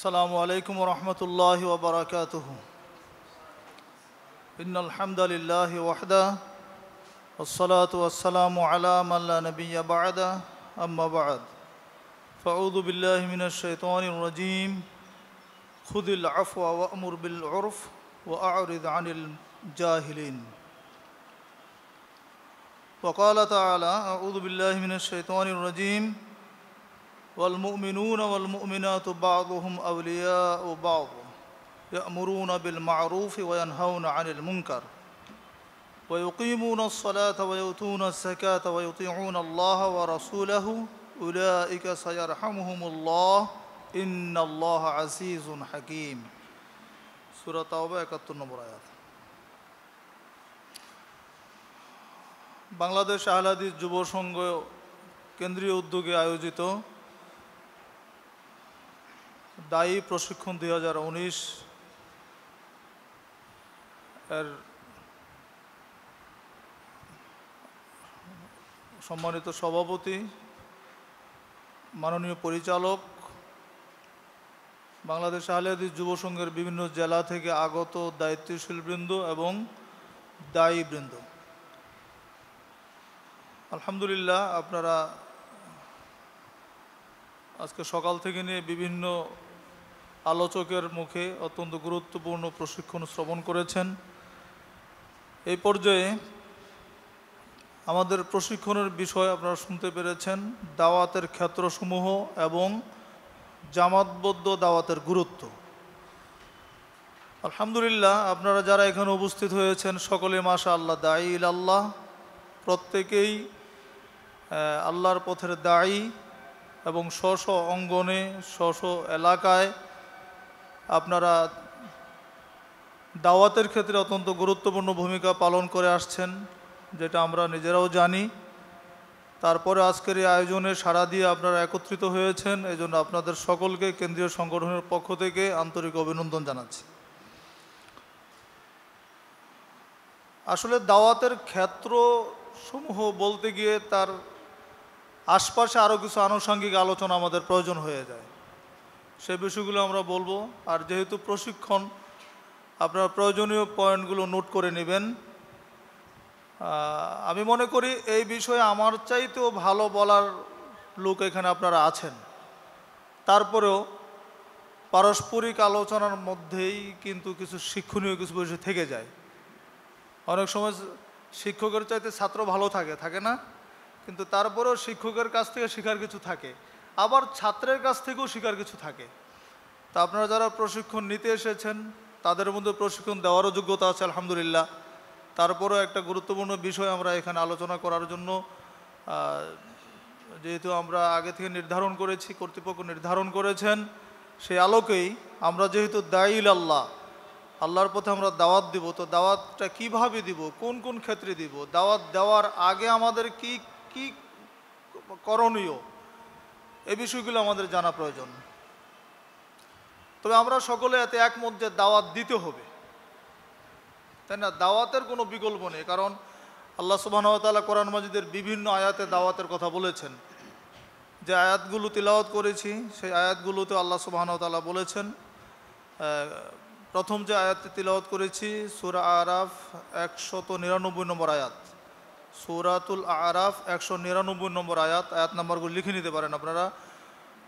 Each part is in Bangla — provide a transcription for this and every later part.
السلام عليكم ورحمة الله وبركاته إن الحمد لله وحده والصلاة والسلام على من لا نبي بعد أما بعد فأعوذ بالله من الشيطان الرجيم خذ العفو وأمر بالعرف وأعرض عن الجاهلين وقال تعالى أعوذ بالله من الشيطان الرجيم والمؤمنون والمؤمنات بعضهم أولياء بعض يأمرون بالمعروف وينهون عن المنكر ويقيمون الصلاة ويؤتون الزكاة ويطيعون الله ورسوله أولئك سيرحمهم الله إن الله عزيز حكيم سورة توبة 71 নম্বর আয়াত বাংলাদেশ আহলাদিস যুব সংঘ কেন্দ্রীয় উদ্যোগে আয়োজিত দায়ী প্রশিক্ষণ দুই এর সম্মানিত সভাপতি মাননীয় পরিচালক বাংলাদেশ আহলিয়াদি যুবসংঘের বিভিন্ন জেলা থেকে আগত দায়িত্বশীল বৃন্দ এবং দায়ী বৃন্দ আলহামদুলিল্লাহ আপনারা আজকে সকাল থেকে নিয়ে বিভিন্ন আলোচকের মুখে অত্যন্ত গুরুত্বপূর্ণ প্রশিক্ষণ শ্রবণ করেছেন এই পর্যায়ে আমাদের প্রশিক্ষণের বিষয় আপনারা শুনতে পেরেছেন দাওয়াতের ক্ষেত্রসমূহ এবং জামাতবদ্ধ দাওয়াতের গুরুত্ব আলহামদুলিল্লাহ আপনারা যারা এখানে উপস্থিত হয়েছেন সকলে মাশা আল্লাহ দায়ী আল্লাহ প্রত্যেকেই আল্লাহর পথের দায়ী এবং স্ব অঙ্গনে স্ব এলাকায় আপনারা দাওয়াতের ক্ষেত্রে অত্যন্ত গুরুত্বপূর্ণ ভূমিকা পালন করে আসছেন যেটা আমরা নিজেরাও জানি তারপরে আজকের এই আয়োজনে সাড়া দিয়ে আপনারা একত্রিত হয়েছেন এই আপনাদের সকলকে কেন্দ্রীয় সংগঠনের পক্ষ থেকে আন্তরিক অভিনন্দন জানাচ্ছি আসলে দাওয়াতের ক্ষেত্র সমূহ বলতে গিয়ে তার আশপাশে আরও কিছু আনুষঙ্গিক আলোচনা আমাদের প্রয়োজন হয়ে যায় সে বিষয়গুলো আমরা বলবো আর যেহেতু প্রশিক্ষণ আপনার প্রয়োজনীয় পয়েন্টগুলো নোট করে নেবেন আমি মনে করি এই বিষয়ে আমার চাইতেও ভালো বলার লোক এখানে আপনারা আছেন তারপরেও পারস্পরিক আলোচনার মধ্যেই কিন্তু কিছু শিক্ষণীয় কিছু বিষয় থেকে যায় অনেক সময় শিক্ষকের চাইতে ছাত্র ভালো থাকে থাকে না কিন্তু তারপরেও শিক্ষকের কাছ থেকে শেখার কিছু থাকে আবার ছাত্রের কাছ থেকেও শিকার কিছু থাকে তা আপনারা যারা প্রশিক্ষণ নিতে এসেছেন তাদের মধ্যে প্রশিক্ষণ দেওয়ারও যোগ্যতা আছে আলহামদুলিল্লাহ তারপরও একটা গুরুত্বপূর্ণ বিষয় আমরা এখানে আলোচনা করার জন্য যেহেতু আমরা আগে থেকে নির্ধারণ করেছি কর্তৃপক্ষ নির্ধারণ করেছেন সেই আলোকেই আমরা যেহেতু দায়ীল আল্লাহ আল্লাহর পথে আমরা দাওয়াত দিব তো দাওয়াতটা কিভাবে দিব কোন কোন ক্ষেত্রে দিব দাওয়াত দেওয়ার আগে আমাদের কি কি করণীয় এই বিষয়গুলো আমাদের জানা প্রয়োজন তবে আমরা সকলে এতে এক মধ্যে দাওয়াত দিতে হবে তাই না দাওয়াতের কোনো বিকল্প নেই কারণ আল্লাহ সুবাহতালা কোরআন মাজিদের বিভিন্ন আয়াতে দাওয়াতের কথা বলেছেন যে আয়াতগুলো তিলাওয়াত করেছি সেই আয়াতগুলোতে আল্লাহ সুবাহতালা বলেছেন প্রথম যে আয়াতটি তিলাওয়াত করেছি সুরা আরাফ একশত নিরানব্বই নম্বর আয়াত সুরাতুল আরাফ একশো নিরানব্বই নম্বর আয়াত আয়াত নম্বরগুলো লিখে নিতে পারেন আপনারা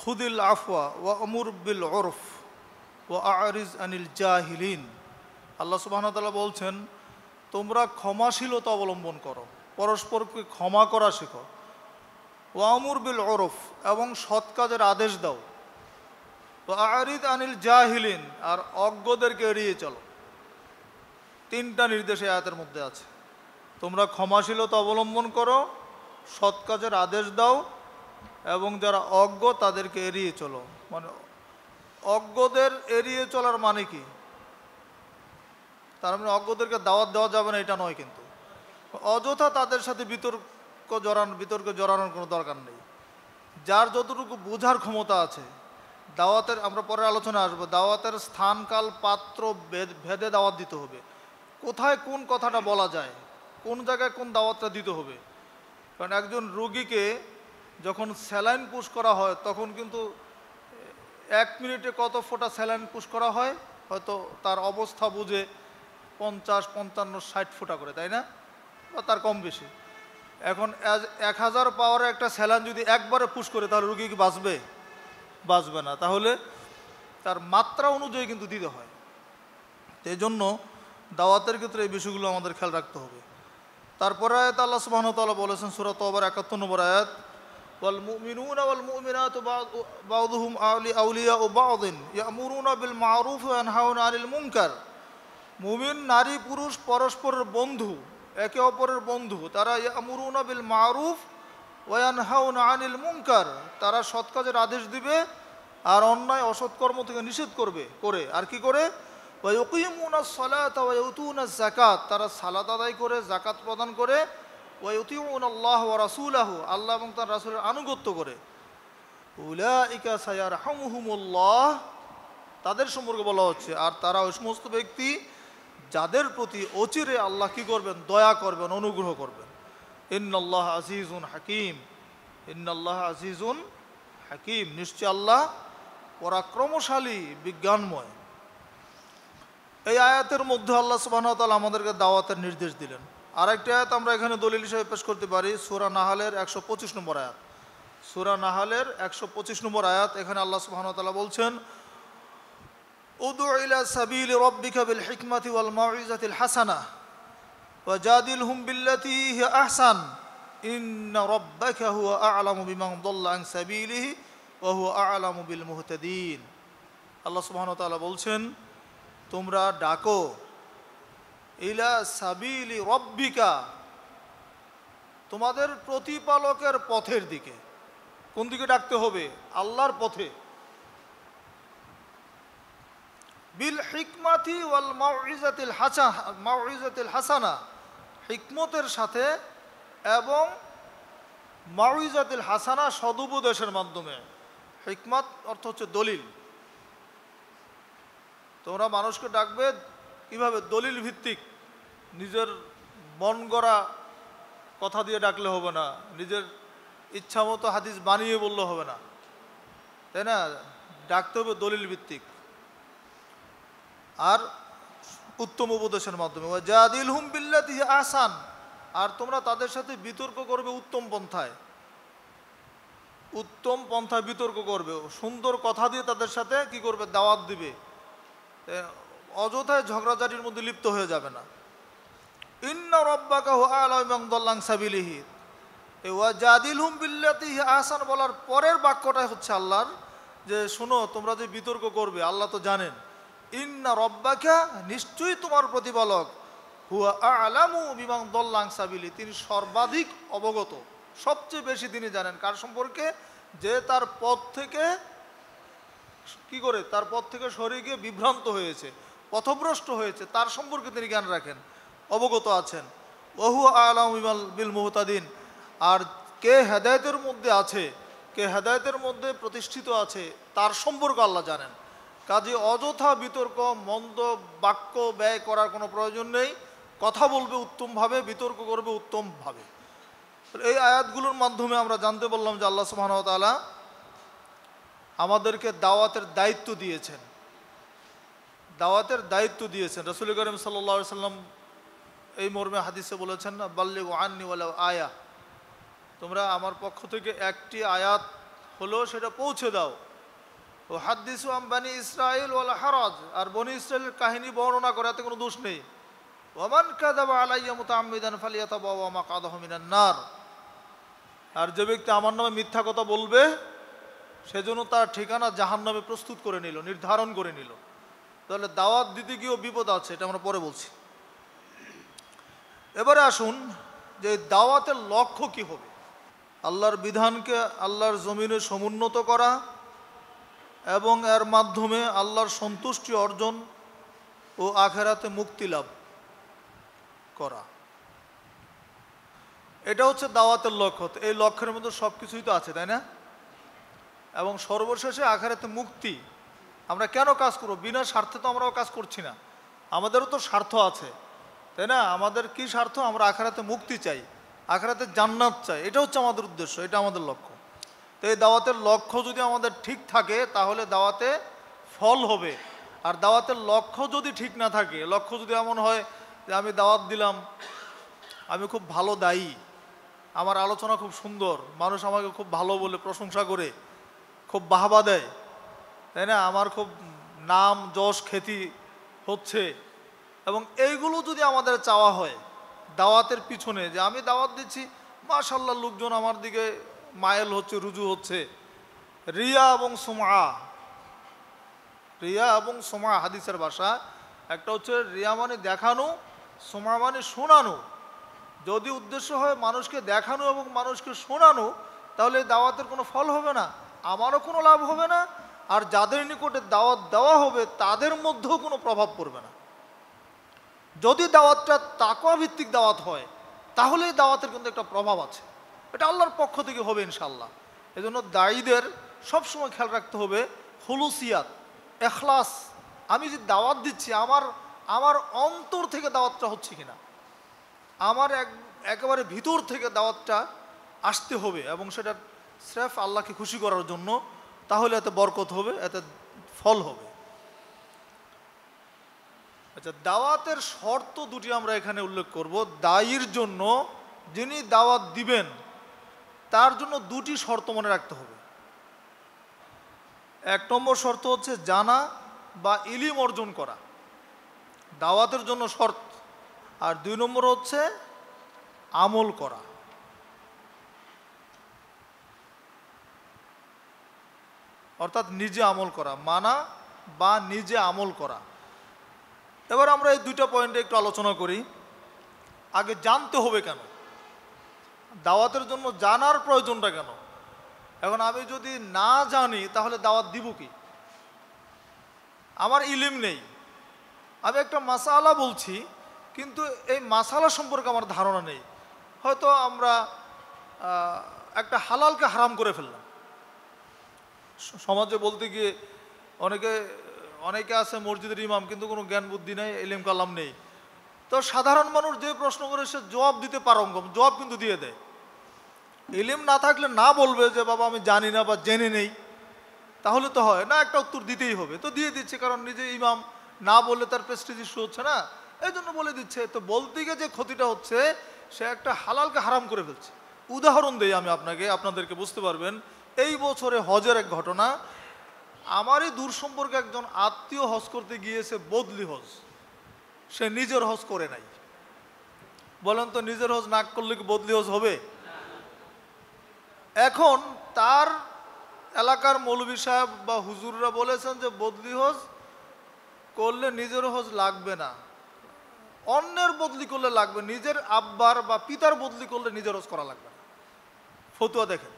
খুদিল আফওয়া ওয়া অমুর বিল ওরফ ও আরিজ আনিল জাহিলিন আল্লাহ সুবাহতাল্লাহ বলছেন তোমরা ক্ষমাশীলতা অবলম্বন করো পরস্পরকে ক্ষমা করা শেখো ওয়ামুর বিল ওরফ এবং সৎ কাজের আদেশ দাও আরিদ আনিল জাহিলিন আর অজ্ঞদেরকে এড়িয়ে চলো তিনটা নির্দেশে আয়াতের মধ্যে আছে তোমরা ক্ষমাশীলতা অবলম্বন করো সৎ কাজের আদেশ দাও এবং যারা অজ্ঞ তাদেরকে এড়িয়ে চলো মানে অজ্ঞদের এড়িয়ে চলার মানে কি তার মানে অজ্ঞদেরকে দাওয়াত দেওয়া যাবে না এটা নয় কিন্তু অযথা তাদের সাথে বিতর্ক জড়ানো বিতর্কে জড়ানোর কোনো দরকার নেই যার যতটুকু বোঝার ক্ষমতা আছে দাওয়াতের আমরা পরে আলোচনা আসবো দাওয়াতের স্থানকাল পাত্র ভেদে দাওয়াত দিতে হবে কোথায় কোন কথাটা বলা যায় কোন জায়গায় কোন দাওয়াতটা দিতে হবে কারণ একজন রোগীকে যখন স্যালাইন পুশ করা হয় তখন কিন্তু এক মিনিটে কত ফোটা স্যালাইন পুশ করা হয় হয়তো তার অবস্থা বুঝে পঞ্চাশ পঞ্চান্ন ষাট ফোটা করে তাই না বা তার কম বেশি এখন এক হাজার পাওয়ার একটা স্যালাইন যদি একবারে পুশ করে তাহলে রুগী কি বাঁচবে বাঁচবে না তাহলে তার মাত্রা অনুযায়ী কিন্তু দিতে হয় তো এই জন্য দাওয়াতের ক্ষেত্রে এই বিষয়গুলো আমাদের খেয়াল রাখতে হবে তারপরে আয়াত আল্লাহ সুবাহতাল্লাহ বলেছেন সুরাত আবার একাত্তর নম্বর আয়াত আউলিয়া ও بعضهم أولياء بعض يأمرون بالمعروف وينهون عن المنكر মুমিন নারী পুরুষ পরস্পরের বন্ধু একে অপরের বন্ধু তারা ইয়ামুরুনা বিল মারুফ ওয়ানহাউন আনিল মুনকার তারা সৎ কাজের আদেশ দিবে আর অন্যায় অসৎকর্ম থেকে নিষেধ করবে করে আর কি করে ওয়ুকিমুনা সলাত ওয়ুতুনা জাকাত তারা সালাত আদায় করে জাকাত প্রদান করে ওয়ুতিউন আল্লাহ ও রাসুলাহ আল্লাহ এবং তার রাসুলের আনুগত্য করে উলাইকা সায়ার হামহুমুল্লাহ তাদের সম্পর্কে বলা হচ্ছে আর তারা ওই সমস্ত ব্যক্তি যাদের প্রতি অচিরে আল্লাহ কী করবেন দয়া করবেন অনুগ্রহ করবেন ইন্নআল্লাহ আজিজুন হাকিম ইন্নআল্লাহ আজিজুন হাকিম নিশ্চয় আল্লাহ পরাক্রমশালী বিজ্ঞানময় এই আয়াতের মধ্যে আল্লাহ সুবাহতাল আমাদেরকে দাওয়াতের নির্দেশ দিলেন আরেকটি আয়াত আমরা এখানে দলিল হিসেবে পেশ করতে পারি সুরা নাহালের একশো পঁচিশ নম্বর আয়াত সুরা নাহালের একশো পঁচিশ নম্বর আয়াত এখানে আল্লাহ সুবাহতাল্লাহ বলছেন ইলা ওয়াল হাসানা হুম আহসান আ'লামু বিল আল্লাহ বলছেন তোমরা ডাকো ইলা সাবিলি রব্বিকা তোমাদের প্রতিপালকের পথের দিকে কোন দিকে ডাকতে হবে আল্লাহর পথে বিল হিকমাতি ওয়াল মাউরিজাতিল হাসা মাউরিজাতিল হাসানা হিকমতের সাথে এবং মাউরিজাতিল হাসানা সদুপদেশের মাধ্যমে হিকমত অর্থ হচ্ছে দলিল তোমরা মানুষকে ডাকবে কীভাবে দলিল ভিত্তিক নিজের মন গড়া কথা দিয়ে ডাকলে হবে না নিজের ইচ্ছা মতো হাদিস বানিয়ে বললে হবে না তাই না ডাকতে হবে দলিল ভিত্তিক আর উত্তম উপদেশের মাধ্যমে জাদিল হুম বিল্লাতি আসান আর তোমরা তাদের সাথে বিতর্ক করবে উত্তম পন্থায় উত্তম পন্থায় বিতর্ক করবে সুন্দর কথা দিয়ে তাদের সাথে কি করবে দাওয়াত দিবে অযথায় ঝগড়াঝাটির মধ্যে লিপ্ত হয়ে যাবে না ইন্ন রব্বাকা হু এবং দল্লাং সাবিলিহি জাদিল হুম বিল্লাতি আহসান বলার পরের বাক্যটাই হচ্ছে আল্লাহর যে শুনো তোমরা যে বিতর্ক করবে আল্লাহ তো জানেন ইন্না রব্বাকা নিশ্চয়ই তোমার প্রতিপালক হুয়া আলামু বিমাং দল্লাং সাবিলি তিনি সর্বাধিক অবগত সবচেয়ে বেশি তিনি জানেন কার সম্পর্কে যে তার পথ থেকে কি করে তার পথ থেকে সরে গিয়ে বিভ্রান্ত হয়েছে পথভ্রষ্ট হয়েছে তার সম্পর্কে তিনি জ্ঞান রাখেন অবগত আছেন বহু আলামিমাল বিল মুহতাদিন আর কে হেদায়তের মধ্যে আছে কে হেদায়তের মধ্যে প্রতিষ্ঠিত আছে তার সম্পর্ক আল্লাহ জানেন কাজে অযথা বিতর্ক মন্দ বাক্য ব্যয় করার কোনো প্রয়োজন নেই কথা বলবে উত্তমভাবে বিতর্ক করবে উত্তমভাবে এই আয়াতগুলোর মাধ্যমে আমরা জানতে বললাম যে আল্লাহ তালা আমাদেরকে দাওয়াতের দায়িত্ব দিয়েছেন দাওয়াতের দায়িত্ব দিয়েছেন রসুল করিম সাল্লা সাল্লাম এই মর্মে হাদিসে বলেছেন না বাল্লি আননি বলে আয়া তোমরা আমার পক্ষ থেকে একটি আয়াত হলো সেটা পৌঁছে দাও ও হাদিসু আমবানি ইসরায়েল ওয়ালা হারাজ আর বনি ইসরায়েলের কাহিনী বর্ণনা করে এতে কোনো দোষ নেই ওমান কাদাবা আলাইয়া মুতামিদান ফালিয়াতা বাবা মা কাদাহ নার আর যে ব্যক্তি আমার নামে মিথ্যা কথা বলবে সেজন্য তার ঠিকানা জাহান্নামে প্রস্তুত করে নিল নির্ধারণ করে নিল তাহলে দাওয়াত দিতে গিয়েও বিপদ আছে এটা আমরা পরে বলছি এবারে আসুন যে দাওয়াতের লক্ষ্য কি হবে আল্লাহর বিধানকে আল্লাহর জমিনে সমুন্নত করা এবং এর মাধ্যমে আল্লাহর সন্তুষ্টি অর্জন ও আখেরাতে মুক্তি লাভ করা এটা হচ্ছে দাওয়াতের লক্ষ্য এই লক্ষ্যের মধ্যে সব কিছুই তো আছে তাই না এবং সর্বশেষে আখারাতে মুক্তি আমরা কেন কাজ করব বিনা স্বার্থে তো আমরাও কাজ করছি না আমাদেরও তো স্বার্থ আছে তাই না আমাদের কি স্বার্থ আমরা আখারাতে মুক্তি চাই আখারাতে জান্নাত চাই এটা হচ্ছে আমাদের উদ্দেশ্য এটা আমাদের লক্ষ্য তো এই দাওয়াতের লক্ষ্য যদি আমাদের ঠিক থাকে তাহলে দাওয়াতে ফল হবে আর দাওয়াতের লক্ষ্য যদি ঠিক না থাকে লক্ষ্য যদি এমন হয় যে আমি দাওয়াত দিলাম আমি খুব ভালো দায়ী আমার আলোচনা খুব সুন্দর মানুষ আমাকে খুব ভালো বলে প্রশংসা করে খুব বাহবা দেয় তাই না আমার খুব নাম যশ খ্যাতি হচ্ছে এবং এইগুলো যদি আমাদের চাওয়া হয় দাওয়াতের পিছনে যে আমি দাওয়াত দিচ্ছি মাশাল্লাহ লোকজন আমার দিকে মায়েল হচ্ছে রুজু হচ্ছে রিয়া এবং সোমা রিয়া এবং সোমা হাদিসের ভাষা একটা হচ্ছে রিয়া মানে দেখানো সোমা মানে শোনানো যদি উদ্দেশ্য হয় মানুষকে দেখানো এবং মানুষকে শোনানো তাহলে দাওয়াতের কোনো ফল হবে না আমারও কোনো লাভ হবে না আর যাদের নিকটে দাওয়াত দেওয়া হবে তাদের মধ্যেও কোনো প্রভাব পড়বে না যদি দাওয়াতটা তাকুয়া ভিত্তিক দাওয়াত হয় তাহলে দাওয়াতের কিন্তু একটা প্রভাব আছে এটা আল্লাহর পক্ষ থেকে হবে ইনশাল্লাহ এজন্য দায়ীদের সবসময় খেয়াল রাখতে হবে হলুসিয়াত এখলাস আমি যে দাওয়াত দিচ্ছি আমার আমার অন্তর থেকে দাওয়াতটা হচ্ছে কিনা আমার এক একেবারে ভিতর থেকে দাওয়াতটা আসতে হবে এবং সেটা স্রেফ আল্লাহকে খুশি করার জন্য তাহলে এতে বরকত হবে এতে ফল হবে আচ্ছা দাওয়াতের শর্ত দুটি আমরা এখানে উল্লেখ করব দায়ীর জন্য যিনি দাওয়াত দিবেন তার জন্য দুটি শর্ত মনে রাখতে হবে এক নম্বর শর্ত হচ্ছে জানা বা ইলিম অর্জন করা দাওয়াতের জন্য শর্ত আর দুই নম্বর হচ্ছে আমল করা অর্থাৎ নিজে আমল করা মানা বা নিজে আমল করা এবার আমরা এই দুইটা পয়েন্টে একটু আলোচনা করি আগে জানতে হবে কেন দাওয়াতের জন্য জানার প্রয়োজনটা কেন এখন আমি যদি না জানি তাহলে দাওয়াত দিব কি আমার ইলিম নেই আমি একটা মাসালা বলছি কিন্তু এই মাসালা সম্পর্কে আমার ধারণা নেই হয়তো আমরা একটা হালালকে হারাম করে ফেললাম সমাজে বলতে গিয়ে অনেকে অনেকে আছে মসজিদের ইমাম কিন্তু কোনো জ্ঞান বুদ্ধি নেই এলিম কালাম নেই তো সাধারণ মানুষ যে প্রশ্ন করে সে জবাব দিতে পারঙ্গম জবাব কিন্তু দিয়ে দেয় এলিম না থাকলে না বলবে যে বাবা আমি জানি না বা জেনে নেই তাহলে তো হয় না একটা উত্তর দিতেই হবে তো দিয়ে দিচ্ছে কারণ নিজে ইমাম না বললে তার প্রেস্টিজ ইস্যু হচ্ছে না এই জন্য বলে দিচ্ছে তো বলতে গিয়ে যে ক্ষতিটা হচ্ছে সে একটা হালালকে হারাম করে ফেলছে উদাহরণ দেই আমি আপনাকে আপনাদেরকে বুঝতে পারবেন এই বছরে হজের এক ঘটনা আমারই দূর সম্পর্কে একজন আত্মীয় হজ করতে গিয়েছে বদলি হজ সে নিজের হজ করে নাই বলেন তো নিজের হজ না করলে কি বদলি হজ হবে এখন তার এলাকার মৌলবী সাহেব বা হুজুররা বলেছেন যে বদলি হজ করলে নিজের হজ লাগবে না অন্যের বদলি করলে লাগবে নিজের আব্বার বা পিতার বদলি করলে নিজের হজ করা লাগবে না ফতুয়া দেখেন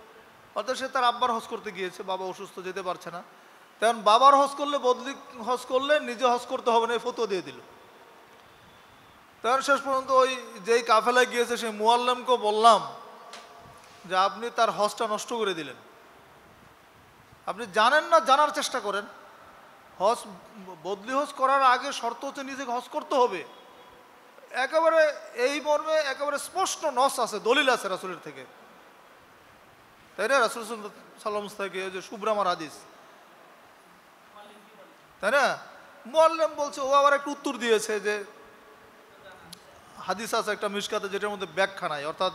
অর্থাৎ সে তার আব্বার হজ করতে গিয়েছে বাবা অসুস্থ যেতে পারছে না তেমন বাবার হজ করলে বদলি হজ করলে নিজে হজ করতে হবে না এই ফতো দিয়ে দিল তেমন শেষ পর্যন্ত ওই যেই কাফেলায় গিয়েছে সেই মুয়াল্লামকে বললাম যে আপনি তার হজটা নষ্ট করে দিলেন আপনি জানেন না জানার চেষ্টা করেন হজ বদলি হজ করার আগে শর্ত হচ্ছে নিজেকে হজ করতে হবে একেবারে এই মর্মে একেবারে স্পষ্ট নস আছে দলিল আছে রাসুলের থেকে তাই না রাসুল সাল্লাম থেকে যে সুব্রামার হাদিস তাই না মোয়াল্লাম বলছে ও আবার একটা উত্তর দিয়েছে যে হাদিস আছে একটা মিসকাতে যেটার মধ্যে ব্যাখ্যা নাই অর্থাৎ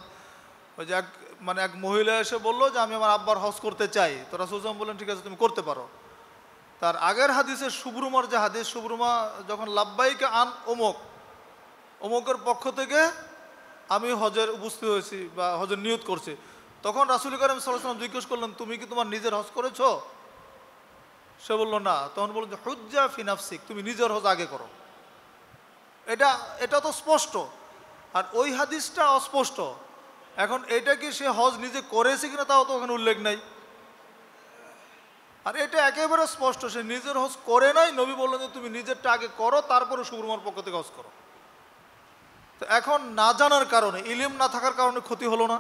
ওই যে এক মানে এক মহিলা এসে বললো যে আমি আমার আব্বার হজ করতে চাই তো রাসুলসাম বললেন ঠিক আছে তুমি করতে পারো তার আগের হাদিসে সুব্রুমার যে হাদিস সুব্রুমা যখন লাব্বাইকে আন অমুক অমুকের পক্ষ থেকে আমি হজের উপস্থিত হয়েছি বা হজের নিয়ত করছি তখন রাসুল করিম সাল্লাম জিজ্ঞেস করলেন তুমি কি তোমার নিজের হজ করেছ সে বলল না তখন বলল যে হুজ্জা ফিনাফসিক তুমি নিজের হজ আগে করো এটা এটা তো স্পষ্ট আর ওই হাদিসটা অস্পষ্ট এখন এটা কি সে হজ নিজে করেছে কিনা তাও তো ওখানে উল্লেখ নাই আর এটা একেবারে স্পষ্ট সে নিজের হজ করে নাই নবী বললেন যে তুমি নিজেরটা আগে করো তারপরে সুবরমার পক্ষ থেকে হজ করো তো এখন না জানার কারণে ইলিম না থাকার কারণে ক্ষতি হলো না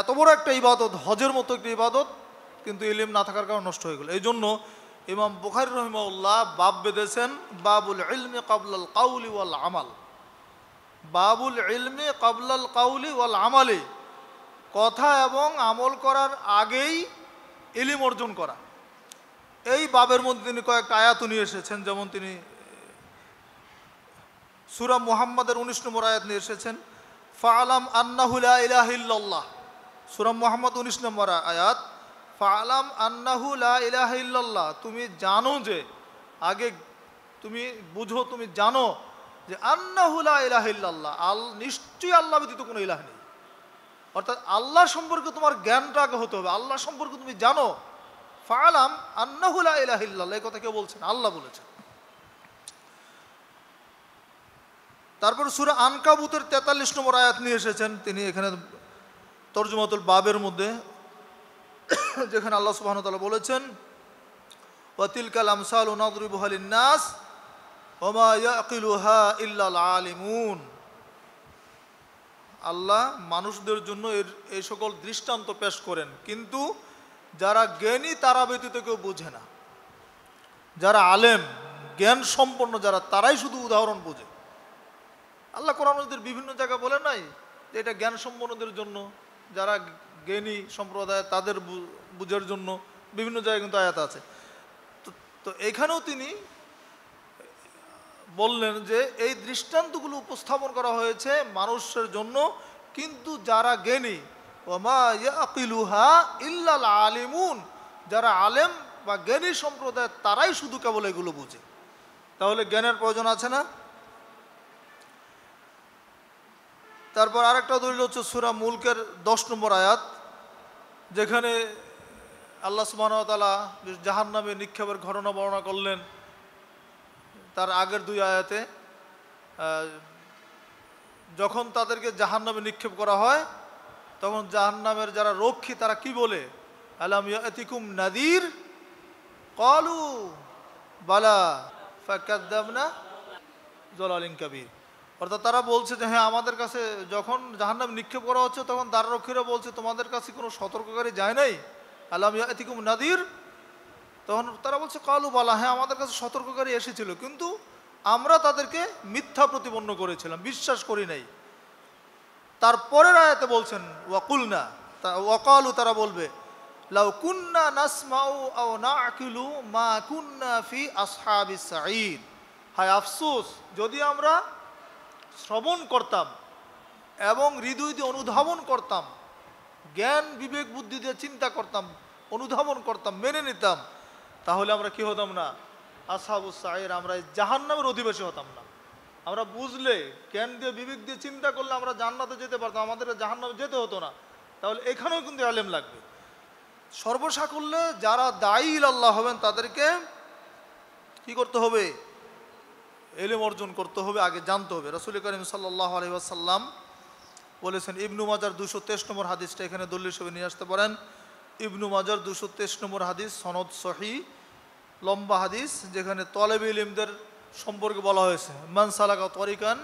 এত বড় একটা ইবাদত হজের মতো একটা ইবাদত কিন্তু ইলিম না থাকার কারণে নষ্ট হয়ে গেল এই জন্য ইমাম বুখারি রহিমাউল্লাহ বাব বেঁধেছেন বাবুল ইলমে কাবলাল কাউলি ওয়াল আমাল বাবুল ইলমে কাবলাল কাউলি ওয়াল আমালে কথা এবং আমল করার আগেই ইলিম অর্জন করা এই বাবের মধ্যে তিনি কয়েকটা আয়াত নিয়ে এসেছেন যেমন তিনি সুরা মুহাম্মাদের উনিশ নম্বর আয়াত নিয়ে এসেছেন ফালাম আন্নাহুল্লাহ ইলাহিল্লাহ সুরম মোহাম্মদ উনিশ নম্বর আয়াত ফালাম আন্নাহু লাহ তুমি জানো যে আগে তুমি বুঝো তুমি জানো যে আন্নাহুলা ইলাহ আল নিশ্চয়ই আল্লাহ ব্যতীত কোনো ইলাহ নেই অর্থাৎ আল্লাহ সম্পর্কে তোমার জ্ঞানটা আগে হতে হবে আল্লাহ সম্পর্কে তুমি জানো ফালাম আন্নাহুলা ইলাহ ইল্লাল্লাহ এই কথা কেউ বলছেন আল্লাহ বলেছেন তারপর সুরা আনকাবুতের তেতাল্লিশ নম্বর আয়াত নিয়ে এসেছেন তিনি এখানে তর্জমাতুল বাবের মধ্যে যেখানে আল্লাহ সুবাহন তালা বলেছেন ওয়াতিলকাল আমসাল উনাদরিবহাল ইন্নাস আলিমুন আল্লাহ মানুষদের জন্য এর এই সকল দৃষ্টান্ত পেশ করেন কিন্তু যারা জ্ঞানী তারা ব্যতীত কেউ বোঝে না যারা আলেম জ্ঞান সম্পন্ন যারা তারাই শুধু উদাহরণ বোঝে আল্লাহ কোরআন বিভিন্ন জায়গা বলে নাই যে এটা জ্ঞান সম্পন্নদের জন্য যারা জ্ঞানী সম্প্রদায় তাদের বুঝের জন্য বিভিন্ন জায়গায় কিন্তু আয়াত আছে তো এখানেও তিনি বললেন যে এই দৃষ্টান্তগুলো উপস্থাপন করা হয়েছে মানুষের জন্য কিন্তু যারা জ্ঞানী ওমা ইয়াকিলুহা ইল্লাল আলিমুন যারা আলেম বা জ্ঞানী সম্প্রদায় তারাই শুধু কেবল এগুলো বুঝে তাহলে জ্ঞানের প্রয়োজন আছে না তারপর আরেকটা দলিল হচ্ছে সুরা মুলকের দশ নম্বর আয়াত যেখানে আল্লাহ সুবাহতালা জাহান নামে নিক্ষেপের ঘটনা বর্ণনা করলেন তার আগের দুই আয়াতে যখন তাদেরকে জাহান নামে নিক্ষেপ করা হয় তখন জাহান নামের যারা রক্ষী তারা কি বলে আলাম ইয়াতিকুম নাদির কলু বালা ফাকাদ্দামনা জলালিন কাবির অর্থাৎ তারা বলছে যে হ্যাঁ আমাদের কাছে যখন জাহান্নাম নিক্ষেপ করা হচ্ছে তখন দ্বাররক্ষীরা বলছে তোমাদের কাছে কোনো সতর্ককারী যায় নাই আল্লাহ এতিকুম নাদির তখন তারা বলছে কালু বালা হ্যাঁ আমাদের কাছে সতর্ককারী এসেছিল কিন্তু আমরা তাদেরকে মিথ্যা প্রতিপন্ন করেছিলাম বিশ্বাস করি নাই তারপরের আয়াতে বলছেন ওয়াকুল না ওয়াকালু তারা বলবে লাউ কুন্না নাসমাউ আও না আকিলু মা কুন্না ফি আসহাবি সাঈদ হায় আফসোস যদি আমরা শ্রবণ করতাম এবং হৃদয় দিয়ে অনুধাবন করতাম জ্ঞান বিবেক বুদ্ধি দিয়ে চিন্তা করতাম অনুধাবন করতাম মেনে নিতাম তাহলে আমরা কি হতাম না সাহের আমরা জাহান নামের অধিবাসী হতাম না আমরা বুঝলে জ্ঞান দিয়ে বিবেক দিয়ে চিন্তা করলে আমরা জান্নাতে যেতে পারতাম আমাদের জাহান নামে যেতে হতো না তাহলে এখানেও কিন্তু আলেম লাগবে সর্বসাকল্যে যারা দায়ী আল্লাহ হবেন তাদেরকে কি করতে হবে এলেম অর্জন করতে হবে আগে জানতে হবে রসুল করিম সাল্লাহ আলহিহাসাল্লাম বলেছেন ইবনু মাজার দুশো তেইশ নম্বর হাদিসটা এখানে দল হিসেবে নিয়ে আসতে পারেন ইবনু মাজার দুশো তেইশ নম্বর হাদিস সনদ সহি লম্বা হাদিস যেখানে তলেব ইলিমদের সম্পর্কে বলা হয়েছে মানসালাকা তরিকান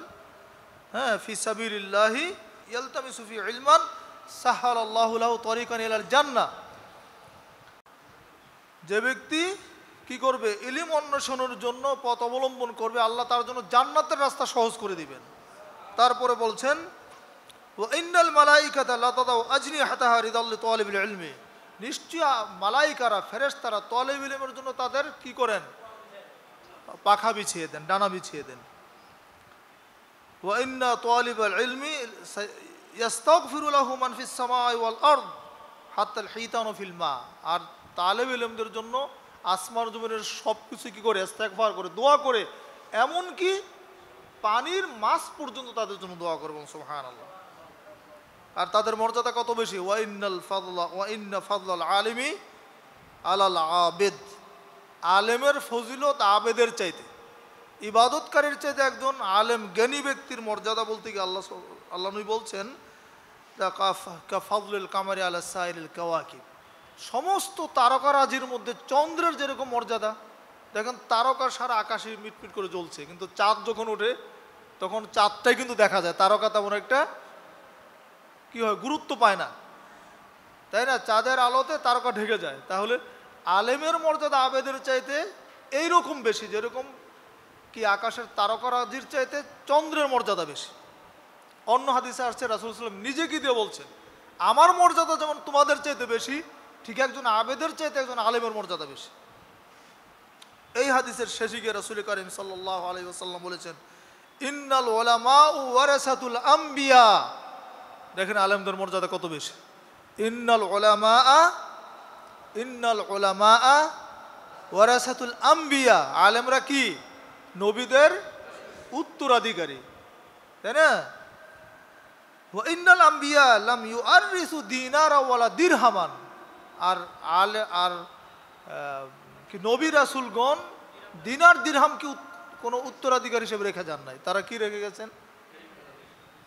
হ্যাঁ ফি সাবিল্লাহি ইয়ালতামি সুফি ইলমান সাহাল আল্লাহ তরিকান ইলাল জান্না যে ব্যক্তি কি করবে ইলিম অন্বেষণের জন্য পথ অবলম্বন করবে আল্লাহ তার জন্য জান্নাতের রাস্তা সহজ করে দিবেন তারপরে বলছেন নিশ্চয় মালাইকারা ফেরেশতারা তলেব ইলিমের জন্য তাদের কি করেন পাখা বিছিয়ে দেন ডানা বিছিয়ে দেন আর তালেব জন্য আসমান জমিনের সব কিছু কী করে ইস্তেকভার করে দোয়া করে এমন কি পানির মাস পর্যন্ত তাদের জন্য দোয়া করবো সুহান আল্লাহ আর তাদের মর্যাদা কত বেশি ওয়াইনাল ফাদলা ওয়াইন্না ফাদলাল আলিমি আলাল আবেদ আলেমের ফজিলত আবেদের চাইতে ইবাদতকারীর চাইতে একজন আলেম জ্ঞানী ব্যক্তির মর্যাদা বলতে গিয়ে আল্লাহ আল্লাহ নবী বলছেন কামারি আলা সাইল কাওয়াকিব সমস্ত তারকারাজির মধ্যে চন্দ্রের যেরকম মর্যাদা দেখেন তারকা সারা আকাশে মিটমিট করে জ্বলছে কিন্তু চাঁদ যখন ওঠে তখন চাঁদটাই কিন্তু দেখা যায় তারকা তেমন একটা কি হয় গুরুত্ব পায় না তাই না চাঁদের আলোতে তারকা ঢেকে যায় তাহলে আলেমের মর্যাদা আবেদের চাইতে এই রকম বেশি যেরকম কি আকাশের তারকারাজির চাইতে চন্দ্রের মর্যাদা বেশি অন্য হাদিসে আসছে রাসুল সাল্লাম নিজে কি দিয়ে বলছেন আমার মর্যাদা যেমন তোমাদের চাইতে বেশি ঠিক একজন আবেদের চাইতে একজন আলেমের মর্যাদা বেশি এই হাদিসের শেষে গিয়ে রসুল করিম সাল্লাহ বলেছেন ইন্নাল ওলামা ওয়ারাসাতুল আম্বিয়া দেখেন আলেমদের মর্যাদা কত বেশি ইন্নাল ওলামা ইন্নাল ওলামা ওয়ারাসাতুল আম্বিয়া আলেমরা কি নবীদের উত্তরাধিকারী তাই না ইন্নাল আম্বিয়া লাম ইউ আর দিনার ওয়ালা দিরহামান আর আল আর কি নবী রাসুলগণ দিনার দিরহাম কি কোনো উত্তরাধিকার হিসেবে রেখে যান নাই তারা কি রেখে গেছেন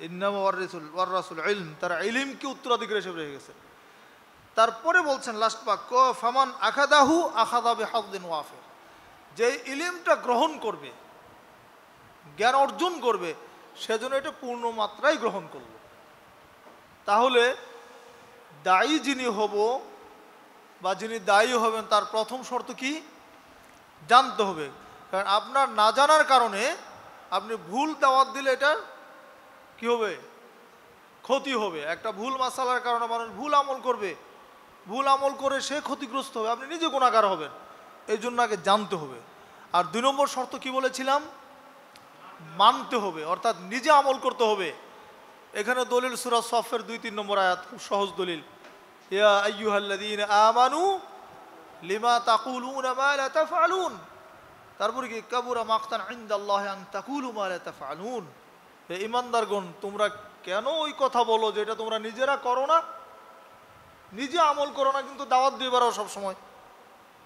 ইন্নাম ওয়ার রাসুল ইলম তারা ইলিমকে উত্তরাধিকার হিসেবে রেখে গেছে তারপরে বলছেন লাস্ট বাক্য ফামান আখাদাহু আখাদাবে হাকদিন ওয়াফের যে ইলিমটা গ্রহণ করবে জ্ঞান অর্জন করবে সেজন্য এটা পূর্ণ মাত্রায় গ্রহণ করবে তাহলে দায়ী যিনি হব বা যিনি দায়ী হবেন তার প্রথম শর্ত কি জানতে হবে কারণ আপনার না জানার কারণে আপনি ভুল দাওয়াত দিলে এটার কি হবে ক্ষতি হবে একটা ভুল মাসালার কারণে মানুষ ভুল আমল করবে ভুল আমল করে সে ক্ষতিগ্রস্ত হবে আপনি নিজে গুণাকার হবেন এই জন্য আগে জানতে হবে আর দুই নম্বর শর্ত কি বলেছিলাম মানতে হবে অর্থাৎ নিজে আমল করতে হবে এখানে দলিল সুরাজ সফের দুই তিন নম্বর আয়াত খুব সহজ দলিল ইয়া আইয়ুহাল্লাযীনা আমানু লিমা তাকুলুনা মা লা তাফআলুন তারপর কি কাবুরা মাকতান ইনদাল্লাহ আন তাকুলু মা লা তাফআলুন হে ঈমানদারগণ তোমরা কেন ওই কথা বলো যেটা তোমরা নিজেরা করো না নিজে আমল করো না কিন্তু দাওয়াত দিয়ে বেড়াও সময়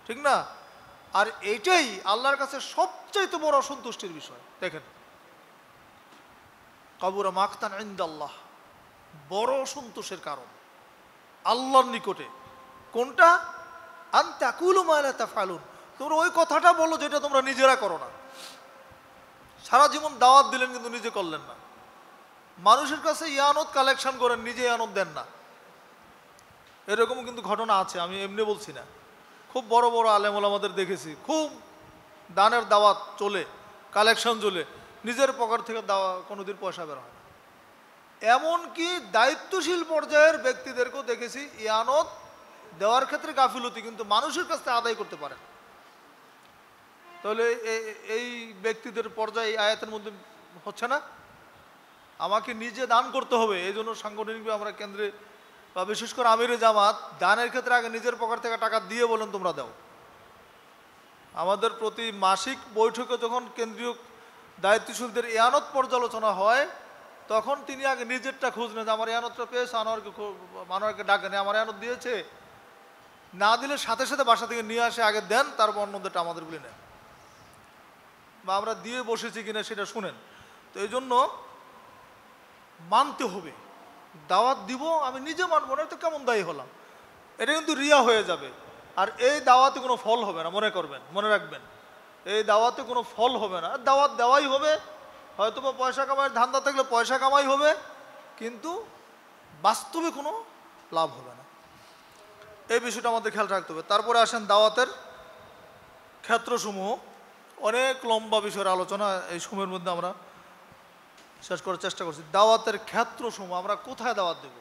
ঠিক না আর এইটাই আল্লাহর কাছে সবচাইতে বড় অসন্তুষ্টির বিষয় দেখেন কাবুরা মাকতান ইন্দাল্লাহ বড় অসন্তোষের কারণ আল্লাহর নিকটে কোনটা আন্তাকুলুমালাতা ফালুন তোমরা ওই কথাটা বলো যেটা তোমরা নিজেরা করো না সারা জীবন দাওয়াত দিলেন কিন্তু নিজে করলেন না মানুষের কাছে ইয়ানত কালেকশন করেন নিজে ইয়ানত দেন না এরকম কিন্তু ঘটনা আছে আমি এমনি বলছি না খুব বড় বড় আলেমল আমাদের দেখেছি খুব দানের দাওয়াত চলে কালেকশন চলে নিজের পকেট থেকে দাওয়া কোনোদিন পয়সা বের হয় এমনকি দায়িত্বশীল পর্যায়ের ব্যক্তিদেরকেও দেখেছি ইয়ানত দেওয়ার ক্ষেত্রে গাফিলতি কিন্তু মানুষের কাছ থেকে আদায় করতে পারে তাহলে এই ব্যক্তিদের পর্যায়ে আয়াতের মধ্যে হচ্ছে না আমাকে নিজে দান করতে হবে এই জন্য সাংগঠনিকভাবে আমরা কেন্দ্রে বা বিশেষ করে আমিরে জামাত দানের ক্ষেত্রে আগে নিজের পকেট থেকে টাকা দিয়ে বলেন তোমরা দাও আমাদের প্রতি মাসিক বৈঠকে যখন কেন্দ্রীয় দায়িত্বশীলদের এয়ানত পর্যালোচনা হয় তখন তিনি আগে নিজেরটা খুঁজ নেন আমার এয়ানতটা পেয়েছে আনোয়ারকে আনোয়ারকে ডাকে নেই আমার এনত দিয়েছে না দিলে সাথে সাথে বাসা থেকে নিয়ে আসে আগে দেন তারপর অন্যদেরটা বলে নেন বা আমরা দিয়ে বসেছি কিনা সেটা শুনেন তো এই জন্য মানতে হবে দাওয়াত দিব আমি নিজে মানবো না তো কেমন দায়ী হলাম এটা কিন্তু রিয়া হয়ে যাবে আর এই দাওয়াতে কোনো ফল হবে না মনে করবেন মনে রাখবেন এই দাওয়াতে কোনো ফল হবে না দাওয়াত দেওয়াই হবে হয়তো বা পয়সা কামাই ধান্দা থাকলে পয়সা কামাই হবে কিন্তু বাস্তবে কোনো লাভ হবে না এই বিষয়টা আমাদের খেয়াল রাখতে হবে তারপরে আসেন দাওয়াতের ক্ষেত্রসমূহ অনেক লম্বা বিষয়ের আলোচনা এই সময়ের মধ্যে আমরা শেষ করার চেষ্টা করছি দাওয়াতের ক্ষেত্রসমূহ আমরা কোথায় দাওয়াত দেব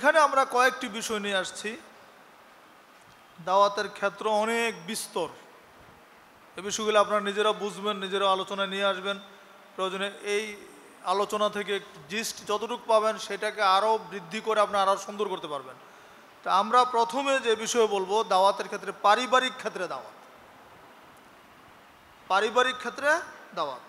এখানে আমরা কয়েকটি বিষয় নিয়ে আসছি দাওয়াতের ক্ষেত্র অনেক বিস্তর এ বিষয়গুলো আপনারা নিজেরা বুঝবেন নিজেরা আলোচনা নিয়ে আসবেন প্রয়োজনে এই আলোচনা থেকে জিস্ট যতটুকু পাবেন সেটাকে আরও বৃদ্ধি করে আপনারা আরও সুন্দর করতে পারবেন তা আমরা প্রথমে যে বিষয়ে বলবো দাওয়াতের ক্ষেত্রে পারিবারিক ক্ষেত্রে দাওয়াত পারিবারিক ক্ষেত্রে দাওয়াত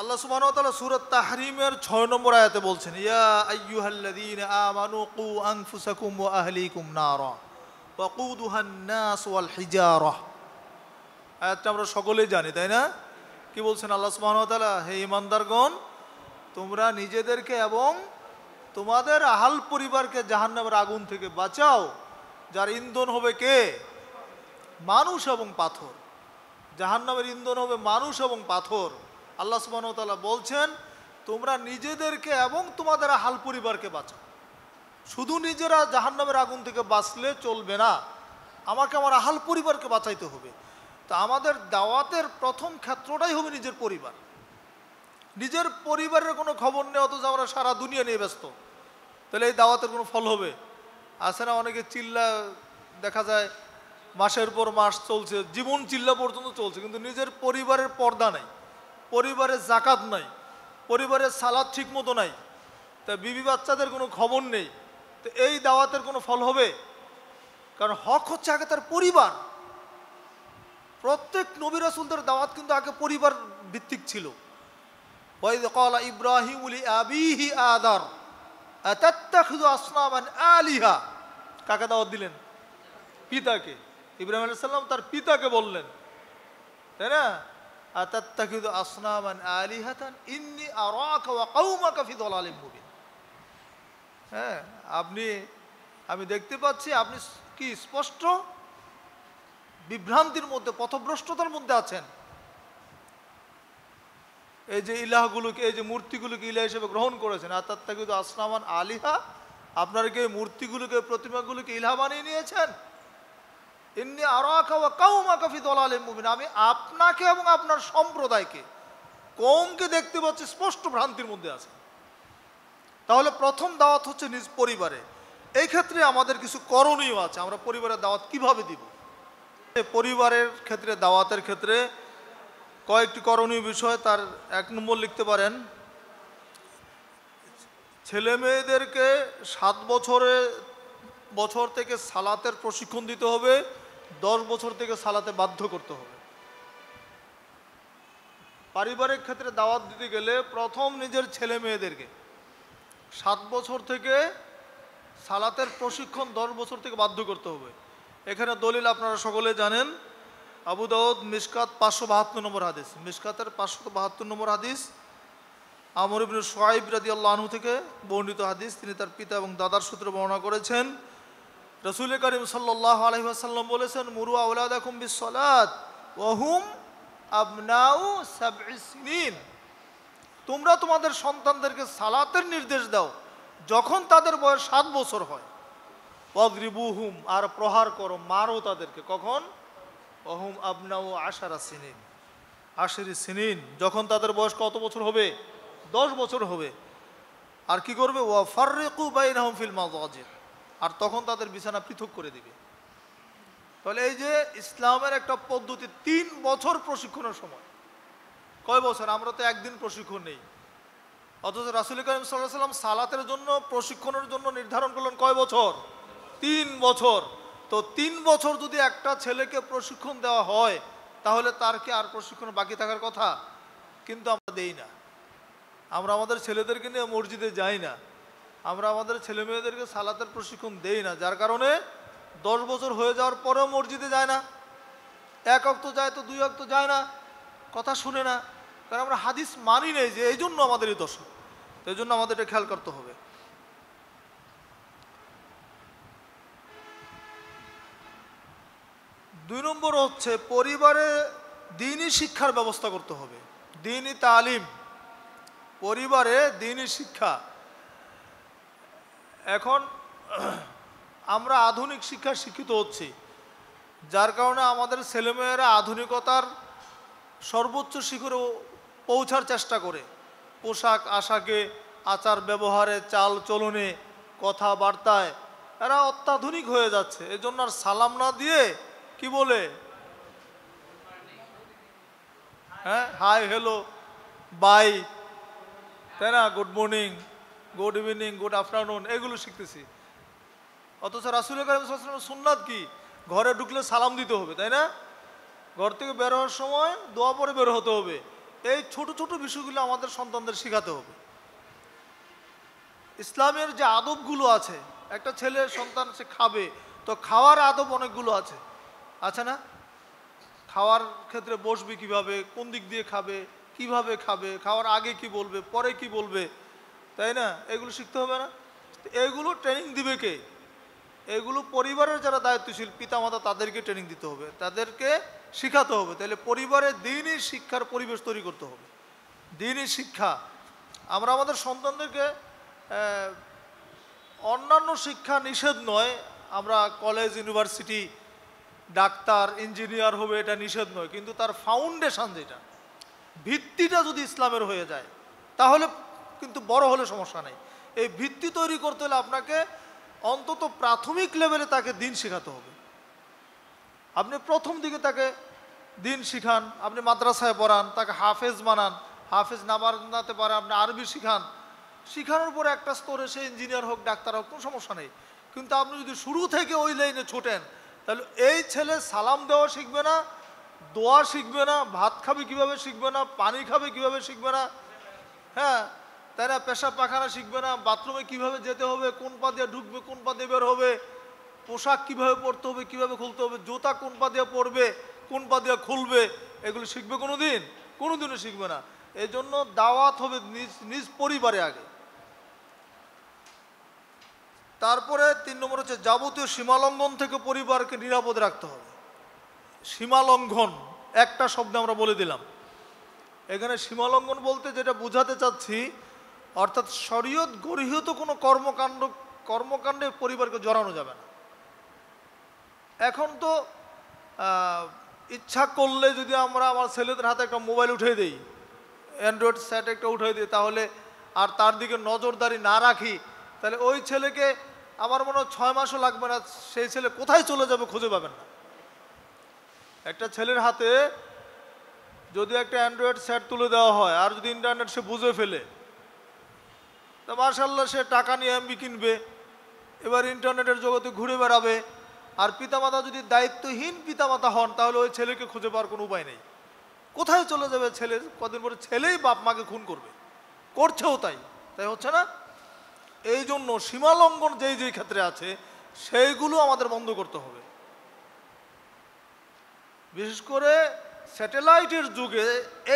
আল্লাহ সুবহানাহু ওয়া তাআলা সূরা তাহরিমের 6 নম্বর আয়াতে বলছেন ইয়া আইয়ুহাল্লাযীনা আমানু কু আনফুসাকুম ওয়া আহলিকুম নারা ওয়াকুদুহান নাস ওয়াল হিজারা আয়াতটা আমরা সকলেই জানি তাই না কি বলছেন আল্লাহ সুবহানাহু ওয়া তাআলা হে ঈমানদারগণ তোমরা নিজেদেরকে এবং তোমাদের আহাল পরিবারকে জাহান্নামের আগুন থেকে বাঁচাও যার ইন্ধন হবে কে মানুষ এবং পাথর জাহান্নামের ইন্ধন হবে মানুষ এবং পাথর আল্লাহ সুবাহতাল্লাহ বলছেন তোমরা নিজেদেরকে এবং তোমাদের হাল পরিবারকে বাঁচাও শুধু নিজেরা জাহান্নামের আগুন থেকে বাঁচলে চলবে না আমাকে আমার আহাল পরিবারকে বাঁচাইতে হবে তো আমাদের দাওয়াতের প্রথম ক্ষেত্রটাই হবে নিজের পরিবার নিজের পরিবারের কোনো খবর নেই অথচ আমরা সারা দুনিয়া নিয়ে ব্যস্ত তাহলে এই দাওয়াতের কোনো ফল হবে আসে না অনেকে চিল্লা দেখা যায় মাসের পর মাস চলছে জীবন চিল্লা পর্যন্ত চলছে কিন্তু নিজের পরিবারের পর্দা নেই পরিবারে জাকাত নাই পরিবারের সালাদ ঠিক মতো নাই তা বিবি বাচ্চাদের কোনো খবর নেই তো এই দাওয়াতের কোনো ফল হবে কারণ হক হচ্ছে আগে তার পরিবার প্রত্যেক নবী রাসুলদের দাওয়াত কিন্তু আগে পরিবার ভিত্তিক ছিল কলা ইব্রাহিম উলি আবিহি আদার আলিহা কাকে দাওয়াত দিলেন পিতাকে ইব্রাহিম আলাইসাল্লাম তার পিতাকে বললেন তাই না আতাত্তাকিদু আসনামান আলিহাতান ইন্নি আরাকা ওয়া কওমাকা ফি দালালিম মুবিন হ্যাঁ আপনি আমি দেখতে পাচ্ছি আপনি কি স্পষ্ট বিভ্রান্তির মধ্যে পথভ্রষ্টতার মধ্যে আছেন এই যে ইলাহগুলোকে এই যে মূর্তিগুলোকে ইলাহ হিসেবে গ্রহণ করেছেন আতাত্তাকিদু আসনামান আলিহা আপনারা কি মূর্তিগুলোকে প্রতিমাগুলোকে ইলাহ বানিয়ে নিয়েছেন ইন্নি আমি আপনাকে এবং আপনার সম্প্রদায়কে কমকে দেখতে পাচ্ছি স্পষ্ট ভ্রান্তির মধ্যে আছে তাহলে প্রথম দাওয়াত হচ্ছে নিজ পরিবারে এই ক্ষেত্রে আমাদের কিছু করণীয় আছে আমরা পরিবারের দাওয়াত কিভাবে দিব পরিবারের ক্ষেত্রে দাওয়াতের ক্ষেত্রে কয়েকটি করণীয় বিষয় তার এক নম্বর লিখতে পারেন ছেলে মেয়েদেরকে সাত বছরে বছর থেকে সালাতের প্রশিক্ষণ দিতে হবে দশ বছর থেকে সালাতে বাধ্য করতে হবে পারিবারিক ক্ষেত্রে দাওয়াত দিতে গেলে প্রথম নিজের ছেলে মেয়েদেরকে সাত বছর থেকে সালাতের প্রশিক্ষণ দশ বছর থেকে বাধ্য করতে হবে এখানে দলিল আপনারা সকলে জানেন আবু দাউদ মিসকাত পাঁচশো বাহাত্তর নম্বর হাদিস মিসকাতের পাঁচশো বাহাত্তর নম্বর হাদিস আমর ইবিন সোয়াইব রাদি আল্লাহ আনহু থেকে বর্ণিত হাদিস তিনি তার পিতা এবং দাদার সূত্রে বর্ণনা করেছেন রসুল করিম সাল্লাহ আলহিহাসাল্লাম বলেছেন মুরুয়া ওলাদা কুম্বি সলাত ওহুম আবনাউ সাবিন তোমরা তোমাদের সন্তানদেরকে সালাতের নির্দেশ দাও যখন তাদের বয়স সাত বছর হয় অগ্রিবুহুম আর প্রহার করো মারো তাদেরকে কখন অহুম আবনাউ আশারা সিনিন আশিরি সিনিন যখন তাদের বয়স কত বছর হবে দশ বছর হবে আর কি করবে ওয়া ফার্রেকু বাইন ফিল মাজিদ আর তখন তাদের বিছানা পৃথক করে দিবে তাহলে এই যে ইসলামের একটা পদ্ধতি তিন বছর প্রশিক্ষণের সময় কয় বছর আমরা তো একদিন প্রশিক্ষণ নেই অথচ রাসুল করিম সাল্লাহ সাল্লাম সালাতের জন্য প্রশিক্ষণের জন্য নির্ধারণ করলেন কয় বছর তিন বছর তো তিন বছর যদি একটা ছেলেকে প্রশিক্ষণ দেওয়া হয় তাহলে তার কি আর প্রশিক্ষণ বাকি থাকার কথা কিন্তু আমরা দেই না আমরা আমাদের ছেলেদেরকে নিয়ে মসজিদে যাই না আমরা আমাদের ছেলে মেয়েদেরকে সালাতের প্রশিক্ষণ দেই না যার কারণে দশ বছর হয়ে যাওয়ার পরেও মসজিদে যায় না এক অক্ত যায় তো দুই অক্ত যায় না কথা শুনে না কারণ আমরা হাদিস মানি নেই যে এই জন্য আমাদের এই দশা তো এই জন্য আমাদের এটা খেয়াল করতে হবে দুই নম্বর হচ্ছে পরিবারে দিনই শিক্ষার ব্যবস্থা করতে হবে দিনই তালিম পরিবারে দিনই শিক্ষা এখন আমরা আধুনিক শিক্ষা শিক্ষিত হচ্ছি যার কারণে আমাদের ছেলেমেয়েরা আধুনিকতার সর্বোচ্চ শিখরে পৌঁছার চেষ্টা করে পোশাক আশাকে আচার ব্যবহারে চাল চলনে কথাবার্তায় এরা অত্যাধুনিক হয়ে যাচ্ছে এজন্য আর সালাম না দিয়ে কি বলে হ্যাঁ হাই হ্যালো বাই তাই না good morning good evening good afternoon এগুলো শিখতেছি অথচ রাসুল করিমের সুন্নাত কি ঘরে ঢুকলে সালাম দিতে হবে তাই না ঘর থেকে বের হওয়ার সময় দোয়া পরে বের হতে হবে এই ছোট ছোট বিষয়গুলো আমাদের সন্তানদের শেখাতে হবে ইসলামের যে আদবগুলো আছে একটা ছেলে সন্তান সে খাবে তো খাওয়ার আদব অনেকগুলো আছে আছে না খাওয়ার ক্ষেত্রে বসবে কিভাবে কোন দিক দিয়ে খাবে কিভাবে খাবে খাওয়ার আগে কি বলবে পরে কি বলবে তাই না এগুলো শিখতে হবে না এগুলো ট্রেনিং দিবে কে এগুলো পরিবারের যারা দায়িত্বশীল পিতামাতা তাদেরকে ট্রেনিং দিতে হবে তাদেরকে শিখাতে হবে তাহলে পরিবারে দিনই শিক্ষার পরিবেশ তৈরি করতে হবে দিনই শিক্ষা আমরা আমাদের সন্তানদেরকে অন্যান্য শিক্ষা নিষেধ নয় আমরা কলেজ ইউনিভার্সিটি ডাক্তার ইঞ্জিনিয়ার হবে এটা নিষেধ নয় কিন্তু তার ফাউন্ডেশান যেটা ভিত্তিটা যদি ইসলামের হয়ে যায় তাহলে কিন্তু বড় হলে সমস্যা নেই এই ভিত্তি তৈরি করতে হলে আপনাকে অন্তত প্রাথমিক লেভেলে তাকে দিন শেখাতে হবে আপনি প্রথম দিকে তাকে দিন শিখান আপনি মাদ্রাসায় পড়ান তাকে হাফেজ বানান হাফেজ না বানাতে পারে আপনি আরবি শিখান শিখানোর পরে একটা স্তরে সে ইঞ্জিনিয়ার হোক ডাক্তার হোক কোনো সমস্যা নেই কিন্তু আপনি যদি শুরু থেকে ওই লাইনে ছোটেন তাহলে এই ছেলে সালাম দেওয়া শিখবে না দোয়া শিখবে না ভাত খাবে কিভাবে শিখবে না পানি খাবে কিভাবে শিখবে না হ্যাঁ তারা পেশা পাখানা শিখবে না বাথরুমে কিভাবে যেতে হবে কোন পা দিয়ে ঢুকবে কোন পা দিয়ে বের হবে পোশাক কিভাবে পরতে হবে কিভাবে খুলতে হবে জুতা কোন পা দিয়ে পরবে কোন পা দিয়ে খুলবে এগুলো শিখবে কোনো দিন কোনো দিনও শিখবে না এই জন্য দাওয়াত হবে নিজ নিজ পরিবারে আগে তারপরে তিন নম্বর হচ্ছে যাবতীয় সীমালঙ্ঘন থেকে পরিবারকে নিরাপদ রাখতে হবে সীমালঙ্ঘন একটা শব্দ আমরা বলে দিলাম এখানে সীমালঙ্ঘন বলতে যেটা বোঝাতে চাচ্ছি অর্থাৎ শরীয়ত গৃহীত কোনো কর্মকাণ্ড কর্মকাণ্ডে পরিবারকে জড়ানো যাবে না এখন তো ইচ্ছা করলে যদি আমরা আমার ছেলেদের হাতে একটা মোবাইল উঠিয়ে দিই অ্যান্ড্রয়েড সেট একটা উঠিয়ে দিই তাহলে আর তার দিকে নজরদারি না রাখি তাহলে ওই ছেলেকে আমার মনে হয় ছয় মাসও লাগবে না সেই ছেলে কোথায় চলে যাবে খুঁজে পাবেন না একটা ছেলের হাতে যদি একটা অ্যান্ড্রয়েড সেট তুলে দেওয়া হয় আর যদি ইন্টারনেট সে বুঝে ফেলে তা মার্শাল্লাহ সে টাকা নিয়ে এমবি কিনবে এবার ইন্টারনেটের জগতে ঘুরে বেড়াবে আর পিতামাতা যদি দায়িত্বহীন পিতামাতা হন তাহলে ওই ছেলেকে খুঁজে পাওয়ার কোনো উপায় নেই কোথায় চলে যাবে ছেলের কদিন পরে ছেলেই বাপ মাকে খুন করবে করছেও তাই তাই হচ্ছে না এই জন্য সীমালঙ্ঘন যেই যেই ক্ষেত্রে আছে সেইগুলো আমাদের বন্ধ করতে হবে বিশেষ করে স্যাটেলাইটের যুগে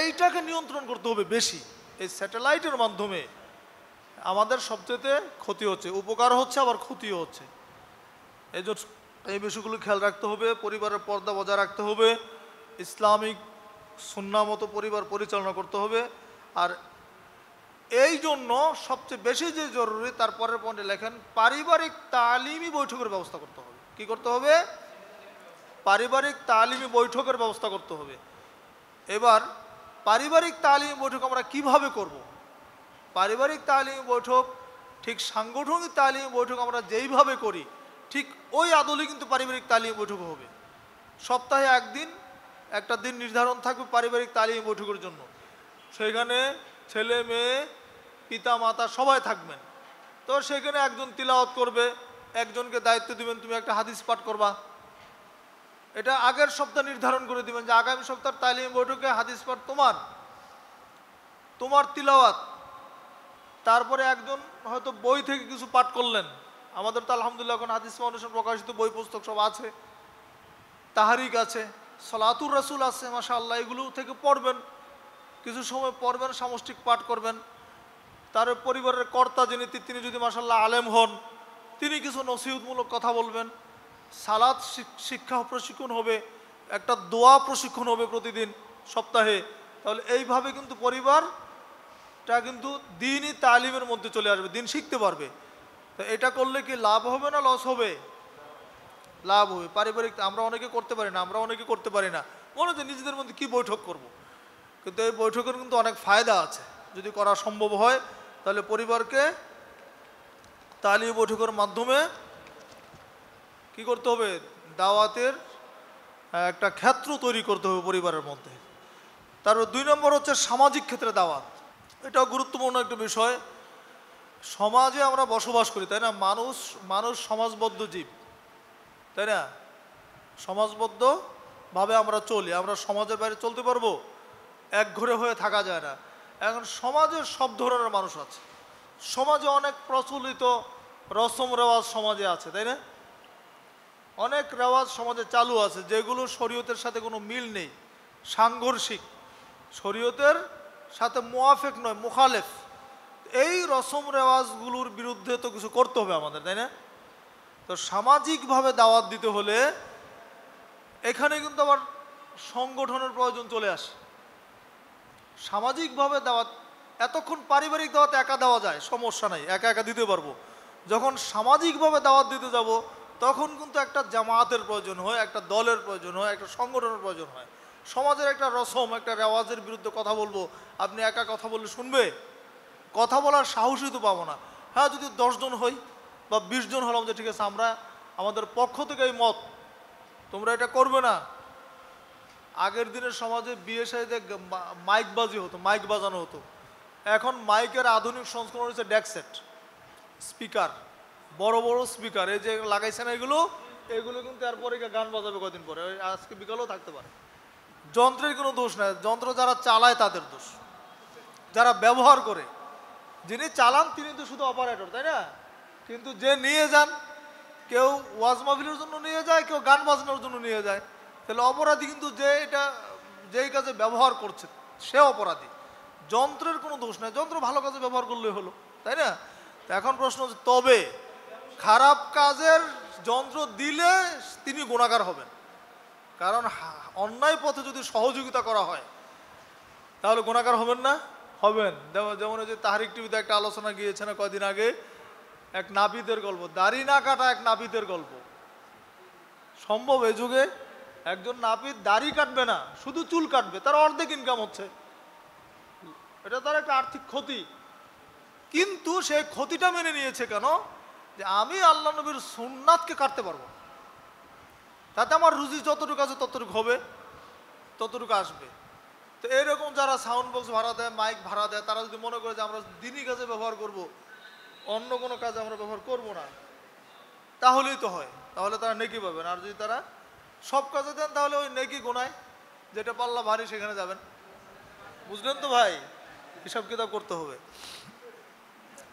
এইটাকে নিয়ন্ত্রণ করতে হবে বেশি এই স্যাটেলাইটের মাধ্যমে আমাদের সবচেয়েতে ক্ষতি হচ্ছে উপকার হচ্ছে আবার ক্ষতিও হচ্ছে এই জন্য এই বিষয়গুলো খেয়াল রাখতে হবে পরিবারের পর্দা বজায় রাখতে হবে ইসলামিক সুন্নামতো পরিবার পরিচালনা করতে হবে আর এই জন্য সবচেয়ে বেশি যে জরুরি তারপরের পয়েন্টে লেখেন পারিবারিক তালিমি বৈঠকের ব্যবস্থা করতে হবে কি করতে হবে পারিবারিক তালিমি বৈঠকের ব্যবস্থা করতে হবে এবার পারিবারিক তালিম বৈঠক আমরা কিভাবে করবো পারিবারিক তালিম বৈঠক ঠিক সাংগঠনিক তালিম বৈঠক আমরা যেইভাবে করি ঠিক ওই আদলে কিন্তু পারিবারিক তালিম বৈঠক হবে সপ্তাহে একদিন একটা দিন নির্ধারণ থাকবে পারিবারিক তালিম বৈঠকের জন্য সেখানে ছেলে মেয়ে পিতা মাতা সবাই থাকবেন তো সেখানে একজন তিলাওয়াত করবে একজনকে দায়িত্ব দিবেন তুমি একটা হাদিস পাঠ করবা এটা আগের সপ্তাহ নির্ধারণ করে দিবেন যে আগামী সপ্তাহ তালিম বৈঠকে হাদিস পাঠ তোমার তোমার তিলাওয়াত তারপরে একজন হয়তো বই থেকে কিছু পাঠ করলেন আমাদের তো আলহামদুলিল্লাহ এখন হাদিস মানুষের প্রকাশিত বই পুস্তক সব আছে তাহারিক আছে সলাতুর রাসুল আছে মাসা আল্লাহ এগুলো থেকে পড়বেন কিছু সময় পড়বেন সামষ্টিক পাঠ করবেন তার পরিবারের কর্তা যিনি তিনি যদি মাসাল্লাহ আলেম হন তিনি কিছু নসিহতমূলক কথা বলবেন সালাদ শিক্ষা প্রশিক্ষণ হবে একটা দোয়া প্রশিক্ষণ হবে প্রতিদিন সপ্তাহে তাহলে এইভাবে কিন্তু পরিবার এটা কিন্তু দিনই তালিমের মধ্যে চলে আসবে দিন শিখতে পারবে তো এটা করলে কি লাভ হবে না লস হবে লাভ হবে পারিবারিক আমরা অনেকে করতে পারি না আমরা অনেকে করতে পারি না মনে হচ্ছে নিজেদের মধ্যে কি বৈঠক করব। কিন্তু এই বৈঠকের কিন্তু অনেক ফায়দা আছে যদি করা সম্ভব হয় তাহলে পরিবারকে তালিম বৈঠকের মাধ্যমে কি করতে হবে দাওয়াতের একটা ক্ষেত্র তৈরি করতে হবে পরিবারের মধ্যে তারপর দুই নম্বর হচ্ছে সামাজিক ক্ষেত্রে দাওয়াত এটাও গুরুত্বপূর্ণ একটা বিষয় সমাজে আমরা বসবাস করি তাই না মানুষ মানুষ সমাজবদ্ধ জীব তাই না সমাজবদ্ধভাবে আমরা চলি আমরা সমাজের বাইরে চলতে পারবো এক ঘরে হয়ে থাকা যায় না এখন সমাজে সব ধরনের মানুষ আছে সমাজে অনেক প্রচলিত রসম রেওয়াজ সমাজে আছে তাই না অনেক রেওয়াজ সমাজে চালু আছে যেগুলো শরীয়তের সাথে কোনো মিল নেই সাংঘর্ষিক শরীয়তের সাথে মোয়াফেক নয় মুখালেফ এই রসম রেওয়াজগুলোর বিরুদ্ধে তো কিছু করতে হবে আমাদের তাই না তো সামাজিকভাবে দাওয়াত দিতে হলে এখানে কিন্তু আবার সংগঠনের প্রয়োজন চলে আসে সামাজিকভাবে দাওয়াত এতক্ষণ পারিবারিক দাওয়াত একা দেওয়া যায় সমস্যা নাই একা একা দিতে পারবো যখন সামাজিকভাবে দাওয়াত দিতে যাব তখন কিন্তু একটা জামাতের প্রয়োজন হয় একটা দলের প্রয়োজন হয় একটা সংগঠনের প্রয়োজন হয় সমাজের একটা রসম একটা রেওয়াজের বিরুদ্ধে কথা বলবো আপনি একা কথা বললে শুনবে কথা বলার সাহসই তো পাবো না হ্যাঁ যদি দশজন হই বা বিশ জন হলাম যে ঠিক আছে আমরা আমাদের পক্ষ থেকে এই মত তোমরা এটা করবে না আগের দিনের সমাজে বিয়ে সাহিতে মাইক বাজি হতো মাইক বাজানো হতো এখন মাইকের আধুনিক সংস্করণ হচ্ছে ডেকসেট স্পিকার বড় বড় স্পিকার এই যে লাগাইছে না এগুলো এগুলো কিন্তু তারপরে গান বাজাবে কদিন পরে আজকে বিকালেও থাকতে পারে যন্ত্রের কোনো দোষ নাই যন্ত্র যারা চালায় তাদের দোষ যারা ব্যবহার করে যিনি চালান তিনি তো শুধু অপারেটর তাই না কিন্তু যে নিয়ে যান কেউ ওয়াজ মাহফিলের জন্য নিয়ে যায় কেউ গান বাজনার জন্য নিয়ে যায় তাহলে অপরাধী কিন্তু যে এটা যেই কাজে ব্যবহার করছে সে অপরাধী যন্ত্রের কোনো দোষ নাই যন্ত্র ভালো কাজে ব্যবহার করলে হলো তাই না এখন প্রশ্ন হচ্ছে তবে খারাপ কাজের যন্ত্র দিলে তিনি গুণাকার হবেন কারণ অন্যায় পথে যদি সহযোগিতা করা হয় তাহলে গুণাকার হবেন না হবেন যেমন যে তাহারিক টিভিতে একটা আলোচনা গিয়েছে না কদিন আগে এক নাপিতের গল্প দাড়ি না কাটা এক নাপিতের গল্প সম্ভব এ যুগে একজন নাপিত দাড়ি কাটবে না শুধু চুল কাটবে তার অর্ধেক ইনকাম হচ্ছে এটা তার একটা আর্থিক ক্ষতি কিন্তু সে ক্ষতিটা মেনে নিয়েছে কেন যে আমি আল্লাহ নবীর সুন্নাতকে কাটতে পারবো তাতে আমার রুজি যতটুকু আছে ততটুকু হবে ততটুকু আসবে তো এরকম যারা সাউন্ড বক্স ভাড়া দেয় মাইক ভাড়া দেয় তারা যদি মনে করে যে আমরা দিনই কাজে ব্যবহার করব অন্য কোনো কাজে আমরা ব্যবহার করব না তাহলেই তো হয় তাহলে তারা নেকি পাবেন আর যদি তারা সব কাজে দেন তাহলে ওই নেকি গোনায় যেটা পাল্লা ভারী সেখানে যাবেন বুঝলেন তো ভাই হিসাব কিতাব করতে হবে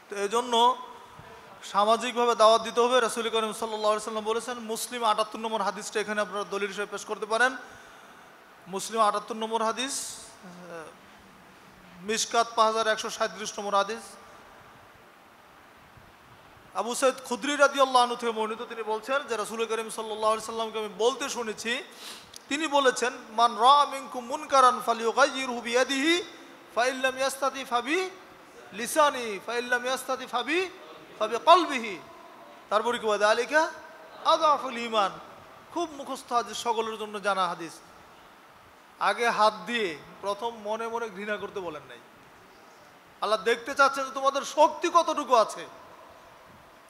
তো এই জন্য সামাজিকভাবে দাওয়াত দিতে হবে রাসুল করিম সাল্লা সাল্লাম বলেছেন মুসলিম আটাত্তর নম্বর হাদিসটা এখানে আপনারা দলিল হিসেবে পেশ করতে পারেন মুসলিম আটাত্তর নম্বর হাদিস মিসকাত পাঁচ হাজার একশো সাঁত্রিশ নম্বর হাদিস আবু সৈয়দ খুদ্রি রাজি থেকে তিনি বলছেন যে রাসুল করিম সাল্লি সাল্লামকে আমি বলতে শুনেছি তিনি বলেছেন মান রিঙ্কু মুনকারান ফালিউকাইহি ফাইল্লাম ইয়াস্তাতি ফাবি লিসানি ফাইল্লাম ইয়াস্তাতি ফাবি হবে কলবিহি তারপরে কি বলে আলিকা আদাফুল ইমান খুব মুখস্থ হাদিস সকলের জন্য জানা হাদিস আগে হাত দিয়ে প্রথম মনে মনে ঘৃণা করতে বলেন নাই আল্লাহ দেখতে চাচ্ছেন যে তোমাদের শক্তি কতটুকু আছে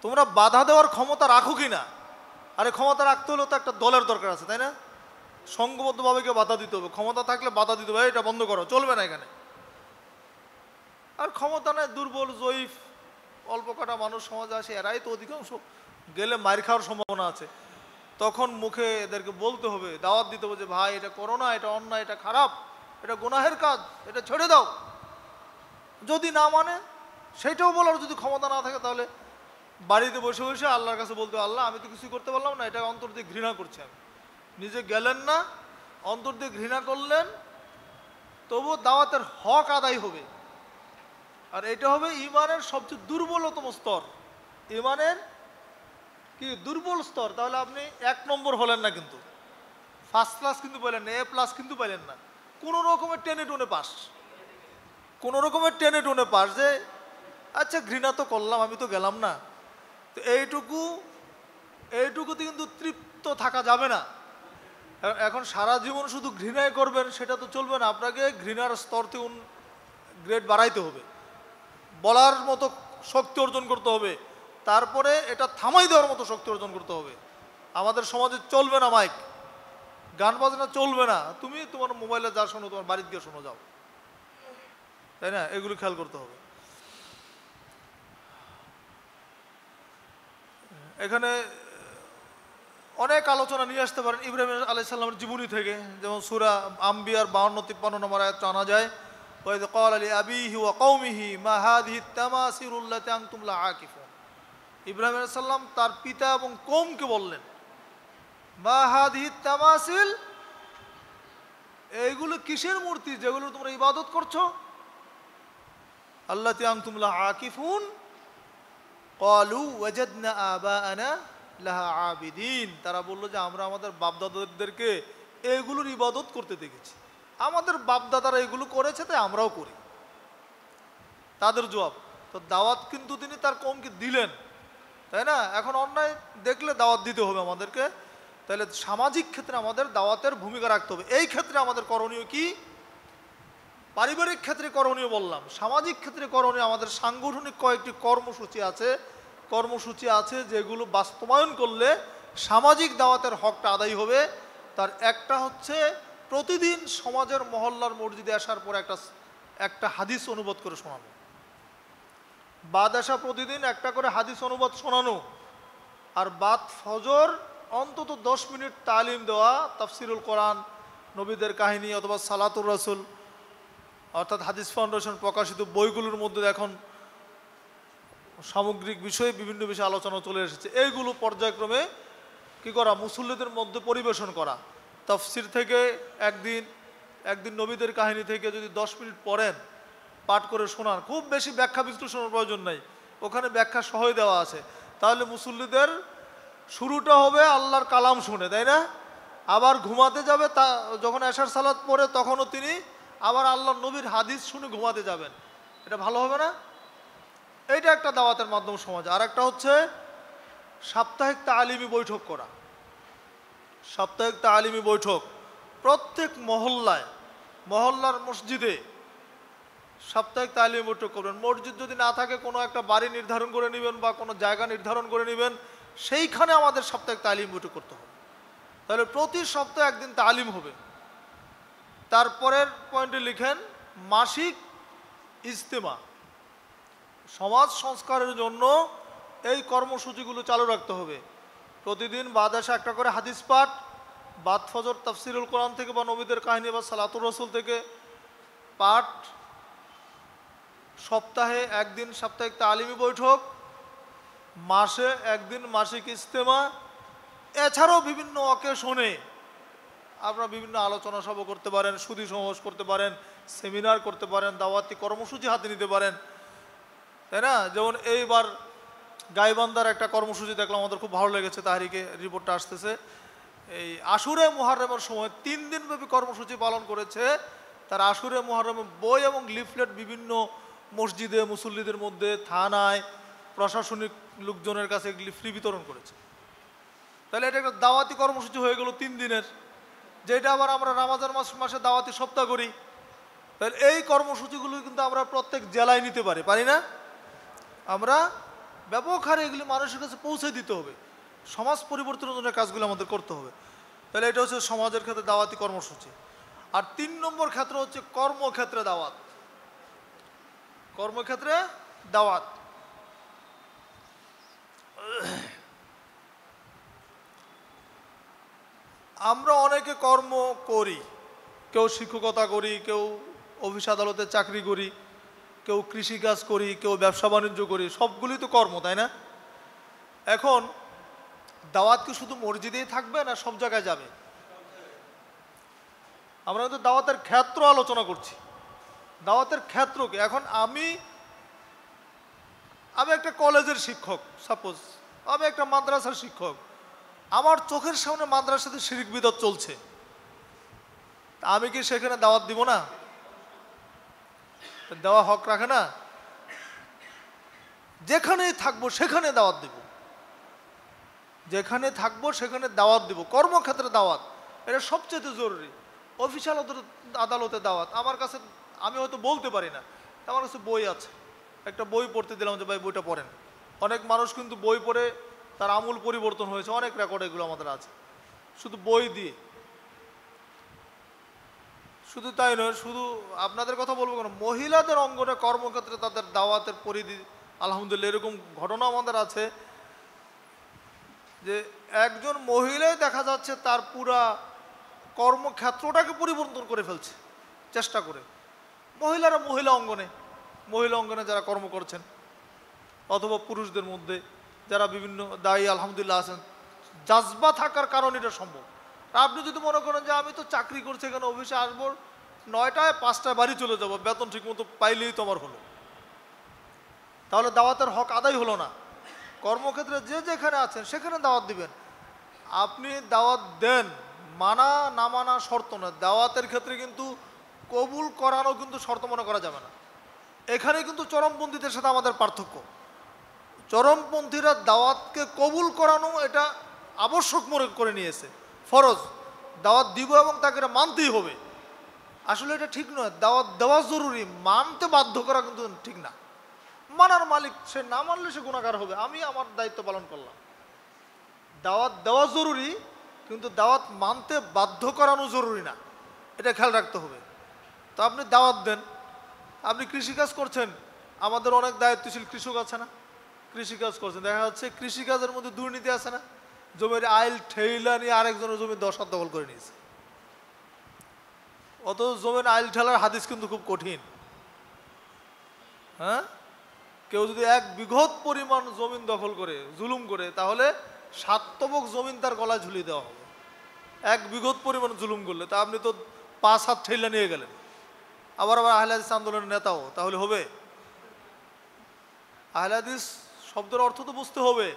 তোমরা বাধা দেওয়ার ক্ষমতা রাখো কি না আরে ক্ষমতা রাখতে হলেও তো একটা দলের দরকার আছে তাই না সঙ্গবদ্ধভাবে কেউ বাধা দিতে হবে ক্ষমতা থাকলে বাধা দিতে হবে এটা বন্ধ করো চলবে না এখানে আর ক্ষমতা নেই দুর্বল জয়ীফ অল্প কটা মানুষ সমাজে আসে এরাই তো অধিকাংশ গেলে মার খাওয়ার সম্ভাবনা আছে তখন মুখে এদেরকে বলতে হবে দাওয়াত দিতে হবে যে ভাই এটা করোনা এটা অন্যায় এটা খারাপ এটা গোনাহের কাজ এটা ছেড়ে দাও যদি না মানে সেটাও বলার যদি ক্ষমতা না থাকে তাহলে বাড়িতে বসে বসে আল্লাহর কাছে বলতে আল্লাহ আমি তো কিছুই করতে পারলাম না এটা অন্তর দিয়ে ঘৃণা করছি আমি নিজে গেলেন না অন্তর দিয়ে ঘৃণা করলেন তবু দাওয়াতের হক আদায় হবে আর এটা হবে ইমানের সবচেয়ে দুর্বলতম স্তর ইমানের কি দুর্বল স্তর তাহলে আপনি এক নম্বর হলেন না কিন্তু ফার্স্ট ক্লাস কিন্তু পাইলেন না এ প্লাস কিন্তু পাইলেন না কোনো রকমের টেনে টোনে পাস কোনো রকমের টেনে টোনে পাস যে আচ্ছা ঘৃণা তো করলাম আমি তো গেলাম না তো এইটুকু এইটুকুতে কিন্তু তৃপ্ত থাকা যাবে না এখন সারা জীবন শুধু ঘৃণায় করবেন সেটা তো চলবে না আপনাকে ঘৃণার স্তর থেকে গ্রেড বাড়াইতে হবে বলার মতো শক্তি অর্জন করতে হবে তারপরে এটা থামাই দেওয়ার মতো শক্তি অর্জন করতে হবে আমাদের সমাজে চলবে না মাইক গান বাজনা চলবে না তুমি তোমার মোবাইলে যা শোনো তোমার বাড়িতে গিয়ে শোনো যাও তাই না এগুলো খেয়াল করতে হবে এখানে অনেক আলোচনা নিয়ে আসতে পারেন ইব্রাহিম আলাইসাল্লামের জীবনী থেকে যেমন সুরা আম্বিয়ার বাউন্ন তিপ্পান্ন নম্বর আয়াত আনা যায় وإذ قال لأبيه وقومه ما هذه التماثيل التي أنتم لعاكفون ইব্রাহিম সাল্লাম তার পিতা এবং কোমকে বললেন মা হাদিহি তামাসিল এইগুলো কিসের মূর্তি যেগুলো তোমরা ইবাদত করছো আল্লাহ তিয়াং তুমলা আকিফুন কলু ওয়াজনা আবা আনা লাহা আবিদিন তারা বললো যে আমরা আমাদের বাপদাদাদেরকে এগুলোর ইবাদত করতে দেখেছি আমাদের বাপদাদারা এগুলো করেছে তাই আমরাও করি তাদের জবাব তো দাওয়াত কিন্তু তিনি তার কমকে দিলেন তাই না এখন অন্যায় দেখলে দাওয়াত দিতে হবে আমাদেরকে তাহলে সামাজিক ক্ষেত্রে আমাদের দাওয়াতের ভূমিকা রাখতে হবে এই ক্ষেত্রে আমাদের করণীয় কি পারিবারিক ক্ষেত্রে করণীয় বললাম সামাজিক ক্ষেত্রে করণীয় আমাদের সাংগঠনিক কয়েকটি কর্মসূচি আছে কর্মসূচি আছে যেগুলো বাস্তবায়ন করলে সামাজিক দাওয়াতের হকটা আদায় হবে তার একটা হচ্ছে প্রতিদিন সমাজের মহল্লার মসজিদে আসার পর একটা একটা হাদিস অনুবাদ করে শোনানো বাদ আসা প্রতিদিন একটা করে হাদিস অনুবাদ শোনানো আর বাদ ফজর অন্তত দশ মিনিট তালিম দেওয়া তাফসিরুল কোরআন নবীদের কাহিনী অথবা সালাতুর রাসুল অর্থাৎ হাদিস ফাউন্ডেশন প্রকাশিত বইগুলোর মধ্যে এখন সামগ্রিক বিষয়ে বিভিন্ন বিষয়ে আলোচনা চলে এসেছে এইগুলো পর্যায়ক্রমে কি করা মুসল্লিদের মধ্যে পরিবেশন করা তফসির থেকে একদিন একদিন নবীদের কাহিনী থেকে যদি দশ মিনিট পড়েন পাঠ করে শোনান খুব বেশি ব্যাখ্যা বিশ্লেষণের প্রয়োজন নেই ওখানে ব্যাখ্যা সহই দেওয়া আছে তাহলে মুসল্লিদের শুরুটা হবে আল্লাহর কালাম শুনে তাই না আবার ঘুমাতে যাবে তা যখন এশার সালাদ পড়ে তখনও তিনি আবার আল্লাহ নবীর হাদিস শুনে ঘুমাতে যাবেন এটা ভালো হবে না এইটা একটা দাওয়াতের মাধ্যম সমাজ আর একটা হচ্ছে সাপ্তাহিক তালিমি বৈঠক করা সাপ্তাহিক তালিমি বৈঠক প্রত্যেক মহল্লায় মহল্লার মসজিদে সাপ্তাহিক তালিমি বৈঠক করবেন মসজিদ যদি না থাকে কোনো একটা বাড়ি নির্ধারণ করে নেবেন বা কোনো জায়গা নির্ধারণ করে নেবেন সেইখানে আমাদের সাপ্তাহিক তালিম বৈঠক করতে হবে তাহলে প্রতি সপ্তাহে একদিন তালিম হবে তারপরের পয়েন্টে লিখেন মাসিক ইজতেমা সমাজ সংস্কারের জন্য এই কর্মসূচিগুলো চালু রাখতে হবে প্রতিদিন বাদ একটা করে হাদিস পাঠ বাদ ফজর তাফসিরুল কোরআন থেকে বা নবীদের কাহিনী বা সালাতুর রসুল থেকে পাঠ সপ্তাহে একদিন সাপ্তাহিক তালিমি বৈঠক মাসে একদিন মাসিক ইজতেমা এছাড়াও বিভিন্ন অকেশনে আপনারা বিভিন্ন আলোচনা সভা করতে পারেন সুদী সমাবেশ করতে পারেন সেমিনার করতে পারেন দাওয়াতি কর্মসূচি হাতে নিতে পারেন তাই না যেমন এইবার গাইবান্দার একটা কর্মসূচি দেখলাম আমাদের খুব ভালো লেগেছে তাহারিকে রিপোর্টটা আসতেছে এই আশুরে মোহারমের সময় তিন দিনব্যাপী কর্মসূচি পালন করেছে তার আশুরে মোহারমে বই এবং লিফলেট বিভিন্ন মসজিদে মুসল্লিদের মধ্যে থানায় প্রশাসনিক লোকজনের কাছে ফ্রি বিতরণ করেছে তাহলে এটা একটা দাওয়াতি কর্মসূচি হয়ে গেল তিন দিনের যেটা আবার আমরা রামাজান মাস মাসে দাওয়াতি সপ্তাহ করি তাহলে এই কর্মসূচিগুলো কিন্তু আমরা প্রত্যেক জেলায় নিতে পারি পারি না আমরা ব্যাপক হারে এগুলি মানুষের কাছে পৌঁছে দিতে হবে সমাজ পরিবর্তনের জন্য কাজগুলো আমাদের করতে হবে তাহলে এটা হচ্ছে সমাজের ক্ষেত্রে দাওয়াতি কর্মসূচি আর তিন নম্বর ক্ষেত্র হচ্ছে কর্মক্ষেত্রে দাওয়াত কর্মক্ষেত্রে দাওয়াত আমরা অনেকে কর্ম করি কেউ শিক্ষকতা করি কেউ অফিস আদালতে চাকরি করি কেউ কৃষিকাজ করি কেউ ব্যবসা বাণিজ্য করি সবগুলি তো কর্ম তাই না এখন দাওয়াত কি শুধু মসজিদেই থাকবে না সব জায়গায় যাবে আমরা কিন্তু দাওয়াতের ক্ষেত্র আলোচনা করছি দাওয়াতের ক্ষেত্র কি এখন আমি আমি একটা কলেজের শিক্ষক সাপোজ আমি একটা মাদ্রাসার শিক্ষক আমার চোখের সামনে মাদ্রাসাতে শিরিক বিদত চলছে আমি কি সেখানে দাওয়াত দিব না দেওয়া হক রাখে না যেখানেই থাকবো সেখানে দাওয়াত দিব যেখানে থাকবো সেখানে দাওয়াত দিব কর্মক্ষেত্রে দাওয়াত এটা সবচেয়ে জরুরি অফিসিয়াল আদালতে দাওয়াত আমার কাছে আমি হয়তো বলতে পারি না আমার কাছে বই আছে একটা বই পড়তে দিলাম যে ভাই বইটা পড়েন অনেক মানুষ কিন্তু বই পড়ে তার আমূল পরিবর্তন হয়েছে অনেক রেকর্ড এগুলো আমাদের আছে শুধু বই দিয়ে শুধু তাই নয় শুধু আপনাদের কথা বলবো কেন মহিলাদের অঙ্গনে কর্মক্ষেত্রে তাদের দাওয়াতের পরিধি আলহামদুলিল্লাহ এরকম ঘটনা আমাদের আছে যে একজন মহিলাই দেখা যাচ্ছে তার পুরা কর্মক্ষেত্রটাকে পরিবর্তন করে ফেলছে চেষ্টা করে মহিলারা মহিলা অঙ্গনে মহিলা অঙ্গনে যারা কর্ম করছেন অথবা পুরুষদের মধ্যে যারা বিভিন্ন দায়ী আলহামদুলিল্লাহ আছেন জাজবা থাকার কারণ এটা সম্ভব তা আপনি যদি মনে করেন যে আমি তো চাকরি করছি এখানে অফিসে আসবো নয়টায় পাঁচটায় বাড়ি চলে যাব বেতন ঠিকমতো পাইলেই তোমার হলো তাহলে দাওয়াতের হক আদায় হলো না কর্মক্ষেত্রে যে যেখানে আছেন সেখানে দাওয়াত দিবেন আপনি দাওয়াত দেন মানা না মানা শর্ত না দাওয়াতের ক্ষেত্রে কিন্তু কবুল করানো কিন্তু শর্ত মনে করা যাবে না এখানে কিন্তু চরমপন্থীদের সাথে আমাদের পার্থক্য চরমপন্থীরা দাওয়াতকে কবুল করানো এটা আবশ্যক মনে করে নিয়েছে ফরজ দাওয়াত দিব এবং তাকে মানতেই হবে আসলে এটা ঠিক নয় দাওয়াত দেওয়া জরুরি মানতে বাধ্য করা কিন্তু ঠিক না মানার মালিক সে না মানলে সে গুণাকার হবে আমি আমার দায়িত্ব পালন করলাম দাওয়াত দেওয়া জরুরি কিন্তু দাওয়াত মানতে বাধ্য করানো জরুরি না এটা খেয়াল রাখতে হবে তো আপনি দাওয়াত দেন আপনি কৃষিকাজ করছেন আমাদের অনেক দায়িত্বশীল কৃষক আছে না কৃষিকাজ করছেন দেখা যাচ্ছে কৃষিকাজের মধ্যে দুর্নীতি আছে না জমির আইল ঠেলা নিয়ে আরেকজনের জমি হাত দখল করে নিয়েছে অত জমির আইল ঠেলার হাদিস কিন্তু খুব কঠিন হ্যাঁ কেউ যদি এক বিঘত পরিমাণ জমিন দখল করে জুলুম করে তাহলে সাতবক জমিন তার গলায় ঝুলিয়ে দেওয়া হবে এক বিঘত পরিমাণ জুলুম করলে তা আপনি তো পাঁচ হাত ঠেলা নিয়ে গেলেন আবার আবার আহলাদিস আন্দোলনের নেতাও তাহলে হবে আহলাদিস শব্দের অর্থ তো বুঝতে হবে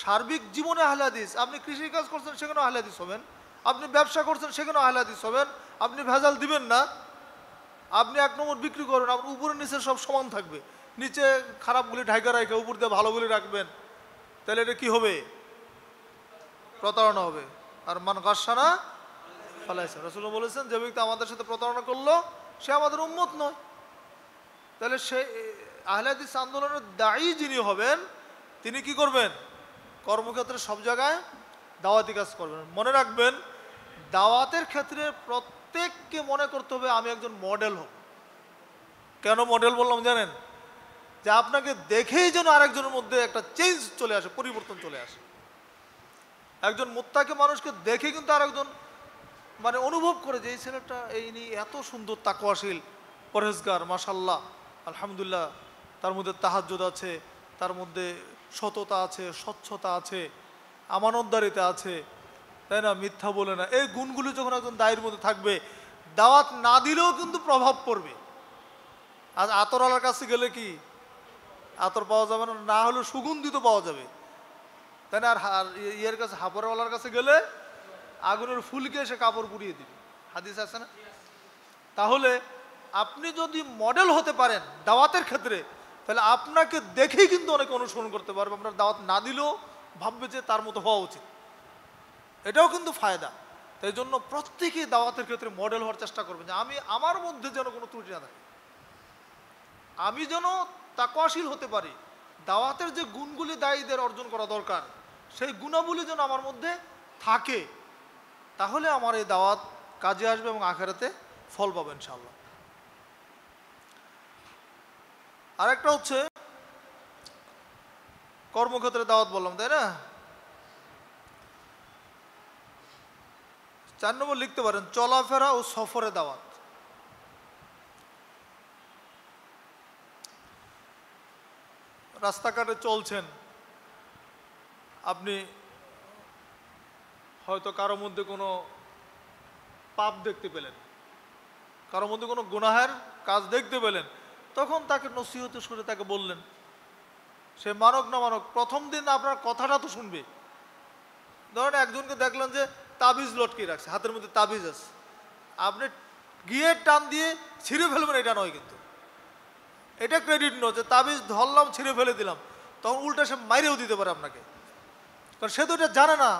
সার্বিক জীবনে আহলাদিস আপনি কৃষিকাজ করছেন সেখানেও আহলাদিস হবেন আপনি ব্যবসা করছেন সেখানেও আহলাদিস হবেন আপনি ভেজাল দিবেন না আপনি এক নম্বর বিক্রি করবেন আপনার উপরে নিচে সব সমান থাকবে নিচে খারাপগুলি ঢাইকা রাখে উপর দিয়ে ভালোগুলি রাখবেন তাহলে এটা কি হবে প্রতারণা হবে আর মান গাসানা ফালাইছেন রসুল বলেছেন যে ব্যক্তি আমাদের সাথে প্রতারণা করলো সে আমাদের উন্মত নয় তাহলে সে আহলাদিস আন্দোলনের দায়ী যিনি হবেন তিনি কি করবেন কর্মক্ষেত্রে সব জায়গায় দাওয়াতি কাজ করবেন মনে রাখবেন দাওয়াতের ক্ষেত্রে প্রত্যেককে মনে করতে হবে আমি একজন মডেল হব কেন মডেল বললাম জানেন যে আপনাকে দেখেই যেন আরেকজনের মধ্যে একটা চেঞ্জ চলে আসে পরিবর্তন চলে আসে একজন মোত্তাকে মানুষকে দেখে কিন্তু আরেকজন মানে অনুভব করে যে এই ছেলেটা এই নিয়ে এত সুন্দর তাকুয়াশীল পরহেজগার মাসাল্লাহ আলহামদুলিল্লাহ তার মধ্যে তাহাজুদ আছে তার মধ্যে সততা আছে স্বচ্ছতা আছে আমানতদারিতা আছে তাই না মিথ্যা বলে না এই গুণগুলো যখন একজন দায়ের মধ্যে থাকবে দাওয়াত না দিলেও কিন্তু প্রভাব পড়বে আজ আতরওয়ালার কাছে গেলে কি আতর পাওয়া যাবে না না হলে সুগন্ধিত পাওয়া যাবে তাই না আর ইয়ের কাছে হাপড়ওয়ালার কাছে গেলে আগুনের ফুলকে এসে কাপড় পুড়িয়ে দিবে হাদিস আছে না তাহলে আপনি যদি মডেল হতে পারেন দাওয়াতের ক্ষেত্রে তাহলে আপনাকে দেখেই কিন্তু অনেকে অনুসরণ করতে পারবে আপনার দাওয়াত না দিলেও ভাববে যে তার মতো হওয়া উচিত এটাও কিন্তু ফায়দা তাই জন্য প্রত্যেকেই দাওয়াতের ক্ষেত্রে মডেল হওয়ার চেষ্টা করবেন যে আমি আমার মধ্যে যেন কোনো ত্রুটি না থাকে আমি যেন তাকওয়াশীল হতে পারি দাওয়াতের যে গুণগুলি দায়ীদের অর্জন করা দরকার সেই গুণাবলী যেন আমার মধ্যে থাকে তাহলে আমার এই দাওয়াত কাজে আসবে এবং আখেরাতে ফল পাবেন ইনশাল্লাহ আরেকটা হচ্ছে কর্মক্ষেত্রে দাওয়াত বললাম তাই না চার নম্বর লিখতে পারেন চলাফেরা ও সফরে দাওয়াত রাস্তাঘাটে চলছেন আপনি হয়তো কারো মধ্যে কোনো পাপ দেখতে পেলেন কারোর মধ্যে কোনো গুনাহের কাজ দেখতে পেলেন তখন তাকে নসিহত সুরে তাকে বললেন সে মানক না মানক প্রথম দিন আপনার কথাটা তো শুনবে ধরেন একজনকে দেখলেন যে তাবিজ লটকে রাখছে হাতের মধ্যে তাবিজ আছে আপনি গিয়ে টান দিয়ে ছিঁড়ে ফেলবেন এটা নয় কিন্তু এটা ক্রেডিট নয় যে তাবিজ ধরলাম ছিঁড়ে ফেলে দিলাম তখন উল্টা সে মাইরেও দিতে পারে আপনাকে কারণ সে তো এটা জানে না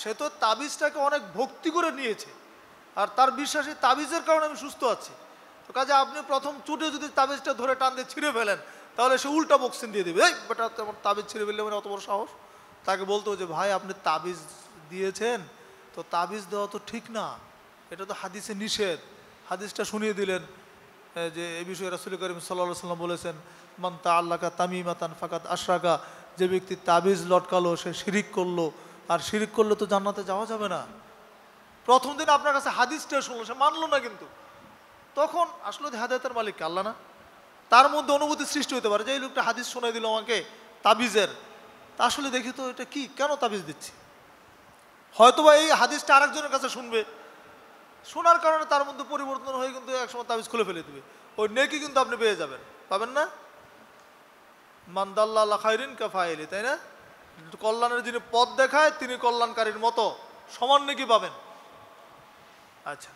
সে তো তাবিজটাকে অনেক ভক্তি করে নিয়েছে আর তার বিশ্বাসী তাবিজের কারণে আমি সুস্থ আছি কাজে আপনি প্রথম চুটে যদি তাবিজটা ধরে টান দিয়ে ছিঁড়ে ফেলেন তাহলে সে উল্টা বক্সিন দিয়ে দেবে এই বেটা তোমার তাবিজ ছিঁড়ে ফেললে মানে অত বড় সাহস তাকে বলতো যে ভাই আপনি তাবিজ দিয়েছেন তো তাবিজ দেওয়া তো ঠিক না এটা তো হাদিসে নিষেধ হাদিসটা শুনিয়ে দিলেন যে এ বিষয়ে রাসুল করিম সাল্লা সাল্লাম বলেছেন মান্তা আল্লাকা তামিমাতান ফাকাত আশরাকা যে ব্যক্তি তাবিজ লটকালো সে শিরিক করলো আর শিরিক করলে তো জান্নাতে যাওয়া যাবে না প্রথম দিন আপনার কাছে হাদিসটা শুনলো সে মানলো না কিন্তু তখন আসলে হাদায়তের মালিক আল্লাহ না তার মধ্যে অনুভূতি সৃষ্টি হতে পারে যে এই লোকটা হাদিস শোনাই দিল আমাকে তাবিজের তা আসলে দেখি তো এটা কি কেন তাবিজ দিচ্ছি হয়তোবা এই হাদিসটা আরেকজনের কাছে শুনবে শোনার কারণে তার মধ্যে পরিবর্তন হয়ে কিন্তু একসময় তাবিজ খুলে ফেলে দেবে ওই নেকি কিন্তু আপনি পেয়ে যাবেন পাবেন না মান্দাল্লা খাইরিন কাফাইলি তাই না কল্যাণের যিনি পথ দেখায় তিনি কল্যাণকারীর মতো সমান নেকি পাবেন আচ্ছা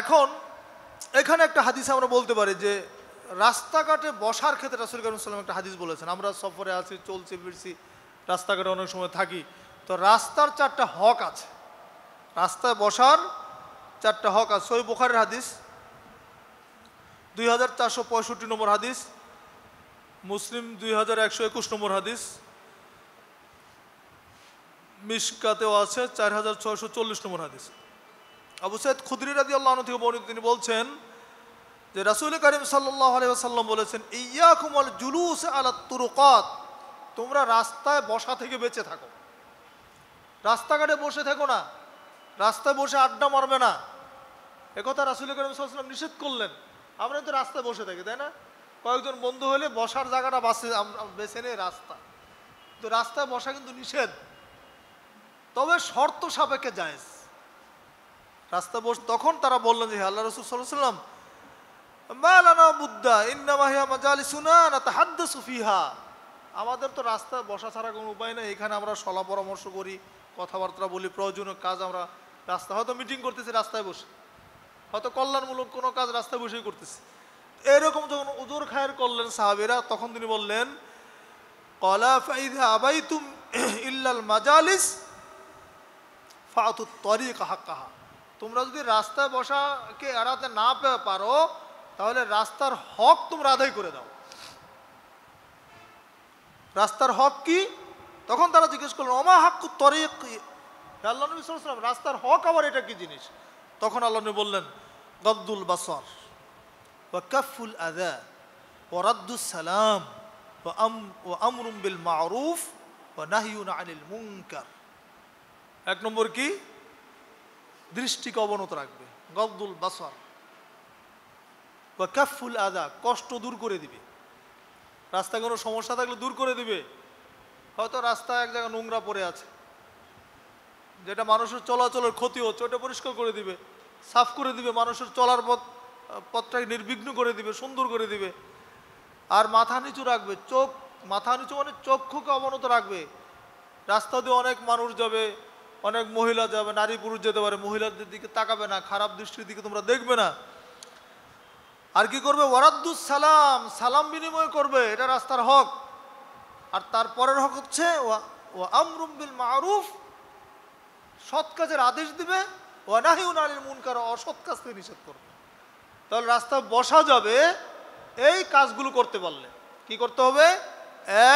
এখন এখানে একটা হাদিস আমরা বলতে পারি যে রাস্তাঘাটে বসার ক্ষেত্রে রাসুল করিম সাল্লাম একটা হাদিস বলেছেন আমরা সফরে আছি চলছি ফিরছি রাস্তাঘাটে অনেক সময় থাকি তো রাস্তার চারটা হক আছে রাস্তায় বসার চারটা হক আছে সই বোখারের হাদিস দুই হাজার চারশো পঁয়ষট্টি নম্বর হাদিস মুসলিম দুই হাজার একশো একুশ নম্বর হাদিস মিসকাতেও আছে চার হাজার চল্লিশ নম্বর হাদিস আবু সৈয়দ খুদরি রাজি আল্লাহ থেকে বর্ণিত তিনি বলছেন যে রাসুল করিম সাল্লাহ আলিয়াল্লাম বলেছেন ইয়া কুমল জুলুস আলা তুরুকাত তোমরা রাস্তায় বসা থেকে বেঁচে থাকো রাস্তাঘাটে বসে থেকো না রাস্তায় বসে আড্ডা মারবে না একথা রাসুল করিম সাল্লাম নিষেধ করলেন আমরা তো রাস্তায় বসে থাকি তাই না কয়েকজন বন্ধু হলে বসার জায়গাটা বাসে বেছে নেই রাস্তা তো রাস্তায় বসা কিন্তু নিষেধ তবে শর্ত সাপেক্ষে যায় রাস্তা বস তখন তারা বললেন যে আল্লাহ রসুল সাল্লাম মালানা বুদ্ধা ইন্দামাহিয়া সুনান হাদ্দ সুফিহা আমাদের তো রাস্তা বসা ছাড়া কোনো উপায় নেই এখানে আমরা সলা পরামর্শ করি কথাবার্তা বলি প্রয়োজনীয় কাজ আমরা রাস্তা হয়তো মিটিং করতেছি রাস্তায় বসে হয়তো কল্যাণমূলক কোনো কাজ রাস্তায় বসেই করতেছি এরকম যখন উজোর খায়ের করলেন সাহাবিরা তখন তিনি বললেন কলা ফাইদা আবাই তুম ইল্লাল মাজালিস তরি কাহা কাহা তোমরা যদি রাস্তায় বসাকে এড়াতে না পারো তাহলে রাস্তার হক তোমরা আদায় করে দাও রাস্তার হক কি তখন তারা জিজ্ঞেস করলো অমা হক তরিক আল্লাহ নবী সাল্লাম রাস্তার হক আবার এটা কি জিনিস তখন আল্লাহ নবী বললেন গদ্দুল বাসর বা কফুল আদা ওয়া রাদ্দুস আমরুম বিল মারুফ ও নাহিউন আনিল মুঙ্কার এক নম্বর কি দৃষ্টিকে অবনত রাখবে গদ্দুল বাসার বা ক্যাফুল আদা কষ্ট দূর করে দিবে রাস্তায় কোনো সমস্যা থাকলে দূর করে দিবে হয়তো রাস্তায় এক জায়গায় নোংরা পড়ে আছে যেটা মানুষের চলাচলের ক্ষতি হচ্ছে ওটা পরিষ্কার করে দিবে সাফ করে দিবে মানুষের চলার পথ পথটাকে নির্বিঘ্ন করে দিবে সুন্দর করে দিবে আর মাথা নিচু রাখবে চোখ মাথা নিচু মানে চক্ষুকে অবনত রাখবে রাস্তা দিয়ে অনেক মানুষ যাবে অনেক মহিলা যাবে নারী পুরুষ যেতে পারে মহিলাদের দিকে তাকাবে না খারাপ দৃষ্টির দিকে তোমরা দেখবে না আর কি করবে ওয়ারাদুস সালাম সালাম বিনিময় করবে এটা রাস্তার হক আর তারপরের হক হচ্ছে ও আমরুম বিল মারুফ সৎ কাজের আদেশ দিবে ও নাহিউন মন কারো অসৎ কাজ থেকে নিষেধ করবে তাহলে রাস্তা বসা যাবে এই কাজগুলো করতে পারলে কি করতে হবে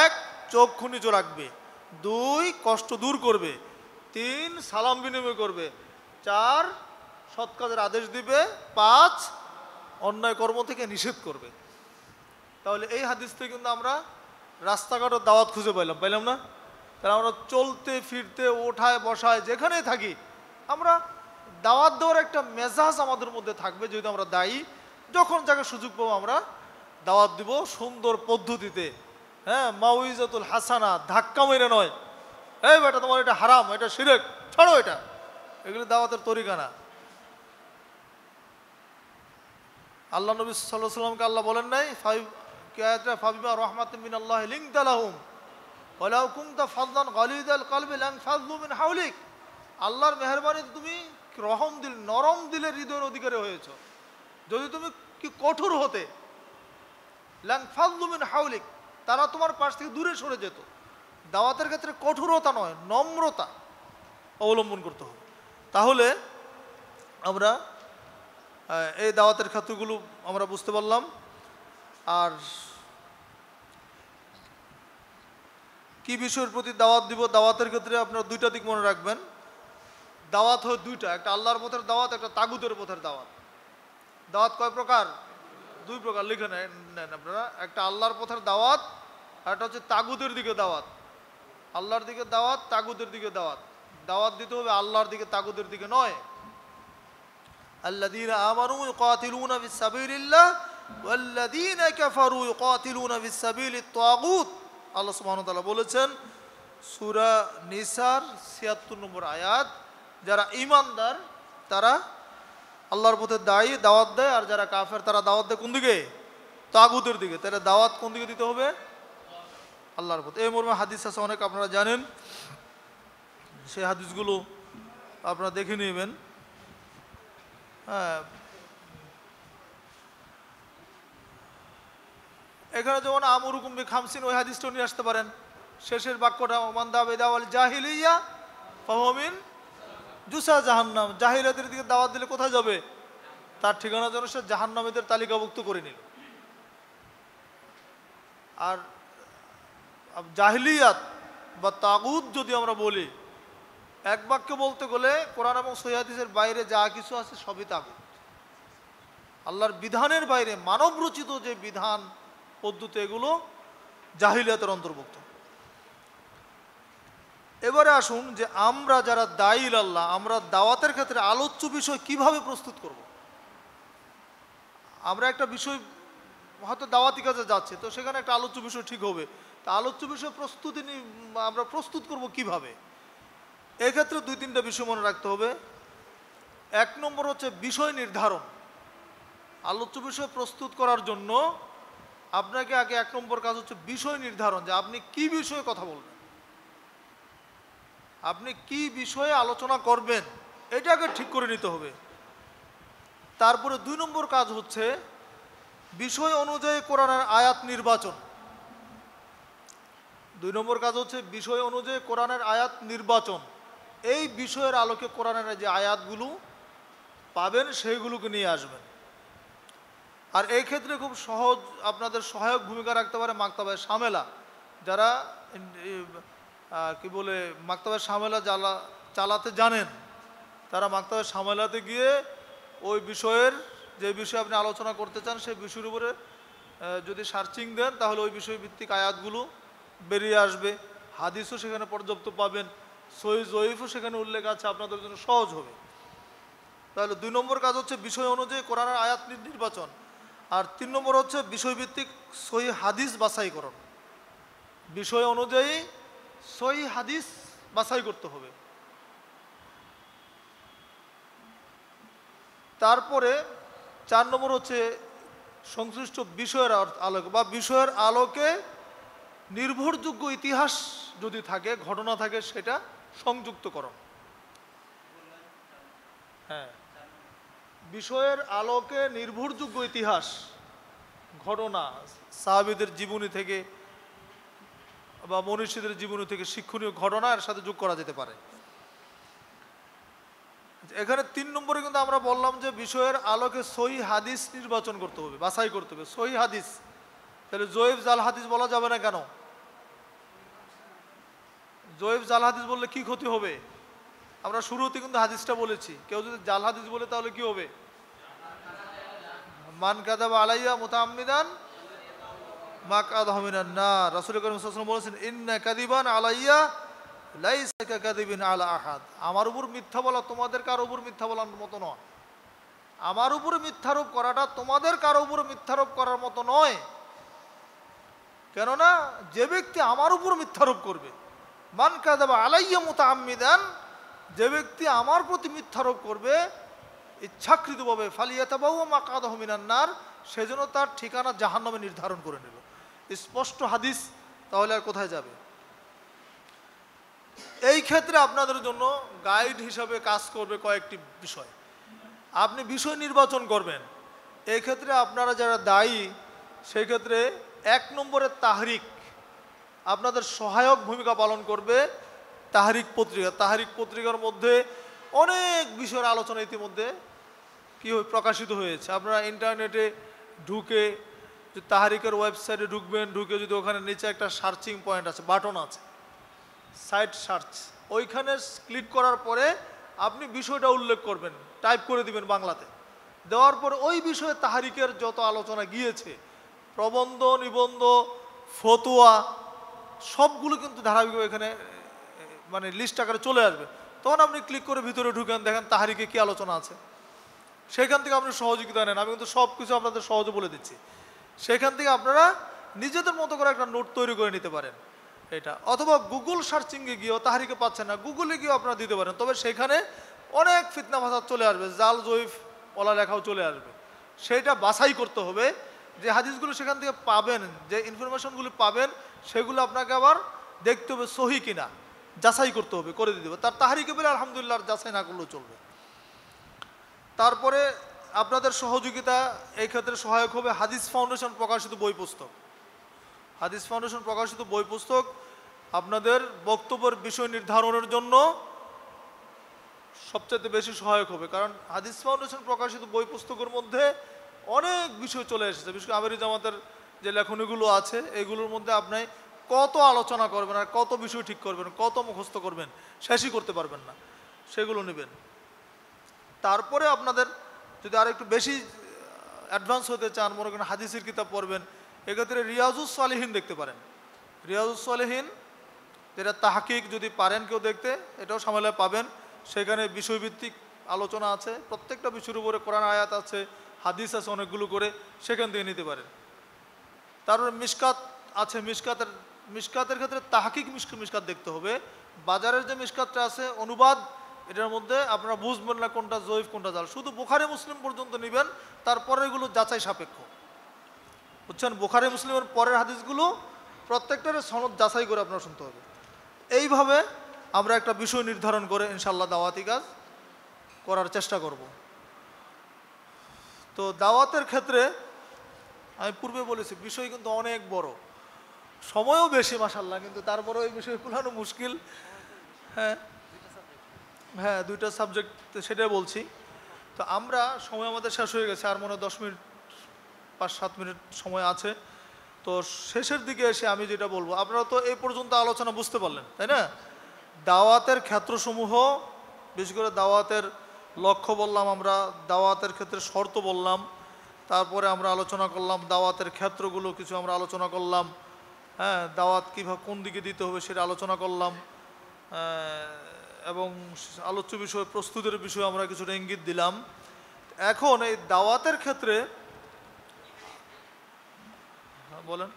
এক চোখ খুনিজ রাখবে দুই কষ্ট দূর করবে তিন সালাম বিনিময় করবে চার সৎ কাজের আদেশ দিবে পাঁচ অন্যায় কর্ম থেকে নিষেধ করবে তাহলে এই হাদিস থেকে কিন্তু আমরা রাস্তাঘাটের দাওয়াত খুঁজে পাইলাম পাইলাম না তাহলে আমরা চলতে ফিরতে ওঠায় বসায় যেখানেই থাকি আমরা দাওয়াত দেওয়ার একটা মেজাজ আমাদের মধ্যে থাকবে যদি আমরা দায়ী যখন যাকে সুযোগ পাবো আমরা দাওয়াত দিব সুন্দর পদ্ধতিতে হ্যাঁ মাউজাতুল হাসানা ধাক্কা মেরে নয় এই বেটা তোমার এটা হারাম এটা সিরেক ছাড়ো এটা এগুলি দাওয়াতের তরিকানা আল্লাহ নবী সাল্লাহ সাল্লামকে আল্লাহ বলেন নাই ফাইভ কেয়াতরা ফাবিমা রহমাত মিন আল্লাহ লিং তালাহুম ওলাউ কুমতা ফাজদান গলিদ আল কালবে লাং ফাজলু মিন হাউলিক আল্লাহর মেহরবানিতে তুমি রহম দিল নরম দিলের হৃদয়ের অধিকারী হয়েছ যদি তুমি কি কঠোর হতে লাং ফাজলু মিন হাউলিক তারা তোমার পাশ থেকে দূরে সরে যেত দাওয়াতের ক্ষেত্রে কঠোরতা নয় নম্রতা অবলম্বন করতে হবে তাহলে আমরা এই দাওয়াতের ক্ষেত্রগুলো আমরা বুঝতে পারলাম আর কি বিষয়ের প্রতি দাওয়াত দিব দাওয়াতের ক্ষেত্রে আপনারা দুইটা দিক মনে রাখবেন দাওয়াত হয় দুইটা একটা আল্লাহর পথের দাওয়াত একটা তাগুদের পথের দাওয়াত দাওয়াত কয় প্রকার দুই প্রকার লিখে নেন আপনারা একটা আল্লাহর পথের দাওয়াত আর একটা হচ্ছে তাগুদের দিকে দাওয়াত আল্লাহর দিকে দাওয়াত তাগুদের দিকে দাওয়াত দাওয়াত দিতে হবে আল্লাহর দিকে তাগুদের দিকে নয় الذين آمنوا يقاتلون في سبيل الله والذين كفروا يقاتلون في سبيل الطاغوت আল্লাহ সুবহানাহু ওয়া তাআলা বলেছেন সূরা নিসার 76 নম্বর আয়াত যারা ঈমানদার তারা আল্লাহর পথে দায়ী দাওয়াত দেয় আর যারা কাফের তারা দাওয়াত দেয় কোন দিকে তাগুতের দিকে তাহলে দাওয়াত কোন দিকে দিতে হবে আল্লাহর পথ এই মর্মে হাদিস আছে অনেক আপনারা জানেন সেই হাদিসগুলো আপনারা দেখে নেবেন হ্যাঁ এখানে যেমন আমরুকুম বি খামসিন ওই হাদিসটা নিয়ে আসতে পারেন শেষের বাক্যটা ওমান দা বেদাওয়াল জাহিলিয়া ফাহমিন জুসা জাহান্নাম জাহিলাদের দিকে দাওয়াত দিলে কোথায় যাবে তার ঠিকানা জন্য সে জাহান্নামেদের তালিকাভুক্ত করে নিল আর জাহিলিয়াত বা তাগুদ যদি আমরা বলি এক বাক্যে বলতে গেলে কোরআন এবং সৈয়াদিসের বাইরে যা কিছু আছে সবই তাগুদ আল্লাহর বিধানের বাইরে মানবরচিত যে বিধান পদ্ধতি এগুলো জাহিলিয়াতের অন্তর্ভুক্ত এবারে আসুন যে আমরা যারা দায়ীল আল্লাহ আমরা দাওয়াতের ক্ষেত্রে আলোচ্য বিষয় কিভাবে প্রস্তুত করব আমরা একটা বিষয় হয়তো দাওয়াতি কাজে যাচ্ছে তো সেখানে একটা আলোচ্য বিষয় ঠিক হবে তা আলোচ্য বিষয় প্রস্তুতি আমরা প্রস্তুত করব কিভাবে এক্ষেত্রে দুই তিনটা বিষয় মনে রাখতে হবে এক নম্বর হচ্ছে বিষয় নির্ধারণ আলোচ্য বিষয় প্রস্তুত করার জন্য আপনাকে আগে এক নম্বর কাজ হচ্ছে বিষয় নির্ধারণ যে আপনি কি বিষয়ে কথা বলবেন আপনি কি বিষয়ে আলোচনা করবেন এটা আগে ঠিক করে নিতে হবে তারপরে দুই নম্বর কাজ হচ্ছে বিষয় অনুযায়ী কোরআনের আয়াত নির্বাচন দুই নম্বর কাজ হচ্ছে বিষয় অনুযায়ী কোরআনের আয়াত নির্বাচন এই বিষয়ের আলোকে কোরআনের যে আয়াতগুলো পাবেন সেইগুলোকে নিয়ে আসবেন আর এই ক্ষেত্রে খুব সহজ আপনাদের সহায়ক ভূমিকা রাখতে পারে মাক্তাবায় সামেলা যারা কি বলে মাক্তাবায় সামেলা জ্বালা চালাতে জানেন তারা মাক্তাবায় সামেলাতে গিয়ে ওই বিষয়ের যে বিষয়ে আপনি আলোচনা করতে চান সেই বিষয়ের উপরে যদি সার্চিং দেন তাহলে ওই বিষয়ভিত্তিক আয়াতগুলো বেরিয়ে আসবে হাদিসও সেখানে পর্যাপ্ত পাবেন সই জয়ীফও সেখানে উল্লেখ আছে আপনাদের জন্য সহজ হবে তাহলে দুই নম্বর কাজ হচ্ছে বিষয় অনুযায়ী কোরআনের আয়াত নির্বাচন আর তিন নম্বর হচ্ছে বিষয়ভিত্তিক সই হাদিস বাছাইকরণ বিষয় অনুযায়ী সই হাদিস বাছাই করতে হবে তারপরে চার নম্বর হচ্ছে সংশ্লিষ্ট বিষয়ের আলোক বা বিষয়ের আলোকে নির্ভরযোগ্য ইতিহাস যদি থাকে ঘটনা থাকে সেটা সংযুক্ত হ্যাঁ বিষয়ের আলোকে নির্ভরযোগ্য ইতিহাস ঘটনা সাহাবিদের জীবনী থেকে বা মনীষীদের জীবনী থেকে শিক্ষণীয় ঘটনার সাথে যোগ করা যেতে পারে এখানে তিন নম্বরে কিন্তু আমরা বললাম যে বিষয়ের আলোকে সহি হাদিস নির্বাচন করতে হবে বাছাই করতে হবে সহি হাদিস তাহলে জয়েব জাল হাদিস বলা যাবে না কেন জয়েব জাল হাদিস বললে কি ক্ষতি হবে আমরা শুরুতে কিন্তু হাদিসটা বলেছি কেউ যদি জাল হাদিস বলে তাহলে কি হবে মান বা আলাইয়া মোতামিদান মাক আদমিনান না রাসুল করিম বলেছেন ইন্না কাদিবান আলাইয়া আমার উপর মিথ্যা বলা তোমাদের কারো উপর মিথ্যা বলার মতো নয় আমার উপর মিথ্যারোপ করাটা তোমাদের কারো উপর মিথ্যারোপ করার মতো নয় কেননা যে ব্যক্তি আমার উপর মিথ্যারোপ করবে মান কাদাবা আলাইয়া আম্মি দেন যে ব্যক্তি আমার প্রতি মিথ্যারোপ করবে ইচ্ছাকৃতভাবে ফালিয়াতাবাহু মা কাদহমিনান্নার সেজন্য তার ঠিকানা জাহান্নামে নির্ধারণ করে নিল স্পষ্ট হাদিস তাহলে আর কোথায় যাবে এই ক্ষেত্রে আপনাদের জন্য গাইড হিসাবে কাজ করবে কয়েকটি বিষয় আপনি বিষয় নির্বাচন করবেন এই ক্ষেত্রে আপনারা যারা দায়ী সেই ক্ষেত্রে এক নম্বরে তাহরিক আপনাদের সহায়ক ভূমিকা পালন করবে তাহারিক পত্রিকা তাহারিক পত্রিকার মধ্যে অনেক বিষয়ের আলোচনা ইতিমধ্যে কি প্রকাশিত হয়েছে আপনারা ইন্টারনেটে ঢুকে তাহারিকের ওয়েবসাইটে ঢুকবেন ঢুকে যদি ওখানে নিচে একটা সার্চিং পয়েন্ট আছে বাটন আছে সাইট সার্চ ওইখানে ক্লিক করার পরে আপনি বিষয়টা উল্লেখ করবেন টাইপ করে দিবেন বাংলাতে দেওয়ার পর ওই বিষয়ে তাহারিকের যত আলোচনা গিয়েছে প্রবন্ধ নিবন্ধ ফতুয়া সবগুলো কিন্তু ধারাবাহিক এখানে মানে লিস্ট আকারে চলে আসবে তখন আপনি ক্লিক করে ভিতরে ঢুকেন দেখেন তাহারিকে কী আলোচনা আছে সেখান থেকে আপনি সহযোগিতা নেন আমি কিন্তু সব কিছু আপনাদের সহজে বলে দিচ্ছি সেখান থেকে আপনারা নিজেদের মতো করে একটা নোট তৈরি করে নিতে পারেন এটা অথবা গুগল সার্চিংয়ে গিয়েও তাহারিকে পাচ্ছেন না গুগলে গিয়েও আপনারা দিতে পারেন তবে সেখানে অনেক ফিতনা ভাষা চলে আসবে জাল জয়ীফ বলা লেখাও চলে আসবে সেটা বাছাই করতে হবে যে হাদিসগুলো সেখান থেকে পাবেন যে ইনফরমেশনগুলো পাবেন সেগুলো আপনাকে আবার দেখতে হবে সহি কিনা যাচাই করতে হবে করে দিতে হবে তার তাহারিকে বলে আলহামদুলিল্লাহ যাচাই না করলেও চলবে তারপরে আপনাদের সহযোগিতা এই ক্ষেত্রে সহায়ক হবে হাদিস ফাউন্ডেশন প্রকাশিত বই পুস্তক হাদিস ফাউন্ডেশন প্রকাশিত বই পুস্তক আপনাদের বক্তব্যের বিষয় নির্ধারণের জন্য সবচেয়ে বেশি সহায়ক হবে কারণ হাদিস ফাউন্ডেশন প্রকাশিত বই পুস্তকের মধ্যে অনেক বিষয় চলে এসেছে বিশেষ করে আমেরি জামাতের যে লেখনীগুলো আছে এগুলোর মধ্যে আপনি কত আলোচনা করবেন আর কত বিষয় ঠিক করবেন কত মুখস্থ করবেন শেষই করতে পারবেন না সেগুলো নেবেন তারপরে আপনাদের যদি আর একটু বেশি অ্যাডভান্স হতে চান মনে করেন হাদিসের কিতাব পড়বেন এক্ষেত্রে রিয়াজুস সালেহীন দেখতে পারেন রিয়াজুস সালেহীন যেটা তাহাকিক যদি পারেন কেউ দেখতে এটাও সামলে পাবেন সেখানে বিষয়ভিত্তিক আলোচনা আছে প্রত্যেকটা বিষয়ের উপরে কোরআন আয়াত আছে হাদিস আছে অনেকগুলো করে সেখান থেকে নিতে পারেন তারপরে মিসকাত আছে মিসকাতের মিসকাতের ক্ষেত্রে তাহাকিক মিসকাত দেখতে হবে বাজারের যে মিসকাতটা আছে অনুবাদ এটার মধ্যে আপনারা বুঝবেন না কোনটা জৈব কোনটা জাল শুধু বোখারে মুসলিম পর্যন্ত নেবেন তারপরে এগুলো যাচাই সাপেক্ষ বুঝছেন বোখারে মুসলিমের পরের হাদিসগুলো প্রত্যেকটার সনদ যাচাই করে আপনারা শুনতে হবে এইভাবে আমরা একটা বিষয় নির্ধারণ করে ইনশাল্লাহ দাওয়াতি কাজ করার চেষ্টা করব তো দাওয়াতের ক্ষেত্রে আমি পূর্বে বলেছি বিষয় কিন্তু অনেক বড় সময়ও বেশি মাসাল্লাহ কিন্তু তারপরে ওই বিষয় কুলানো মুশকিল হ্যাঁ হ্যাঁ দুইটা সাবজেক্ট সেটাই বলছি তো আমরা সময় আমাদের শেষ হয়ে গেছে আর মনে হয় দশ মিনিট পাঁচ সাত মিনিট সময় আছে তো শেষের দিকে এসে আমি যেটা বলবো আপনারা তো এই পর্যন্ত আলোচনা বুঝতে পারলেন তাই না দাওয়াতের ক্ষেত্রসমূহ বিশেষ করে দাওয়াতের লক্ষ্য বললাম আমরা দাওয়াতের ক্ষেত্রে শর্ত বললাম তারপরে আমরা আলোচনা করলাম দাওয়াতের ক্ষেত্রগুলো কিছু আমরা আলোচনা করলাম হ্যাঁ দাওয়াত কীভাবে কোন দিকে দিতে হবে সেটা আলোচনা করলাম এবং আলোচ্য বিষয়ে প্রস্তুতির বিষয়ে আমরা কিছুটা ইঙ্গিত দিলাম এখন এই দাওয়াতের ক্ষেত্রে হ্যাঁ, বলেন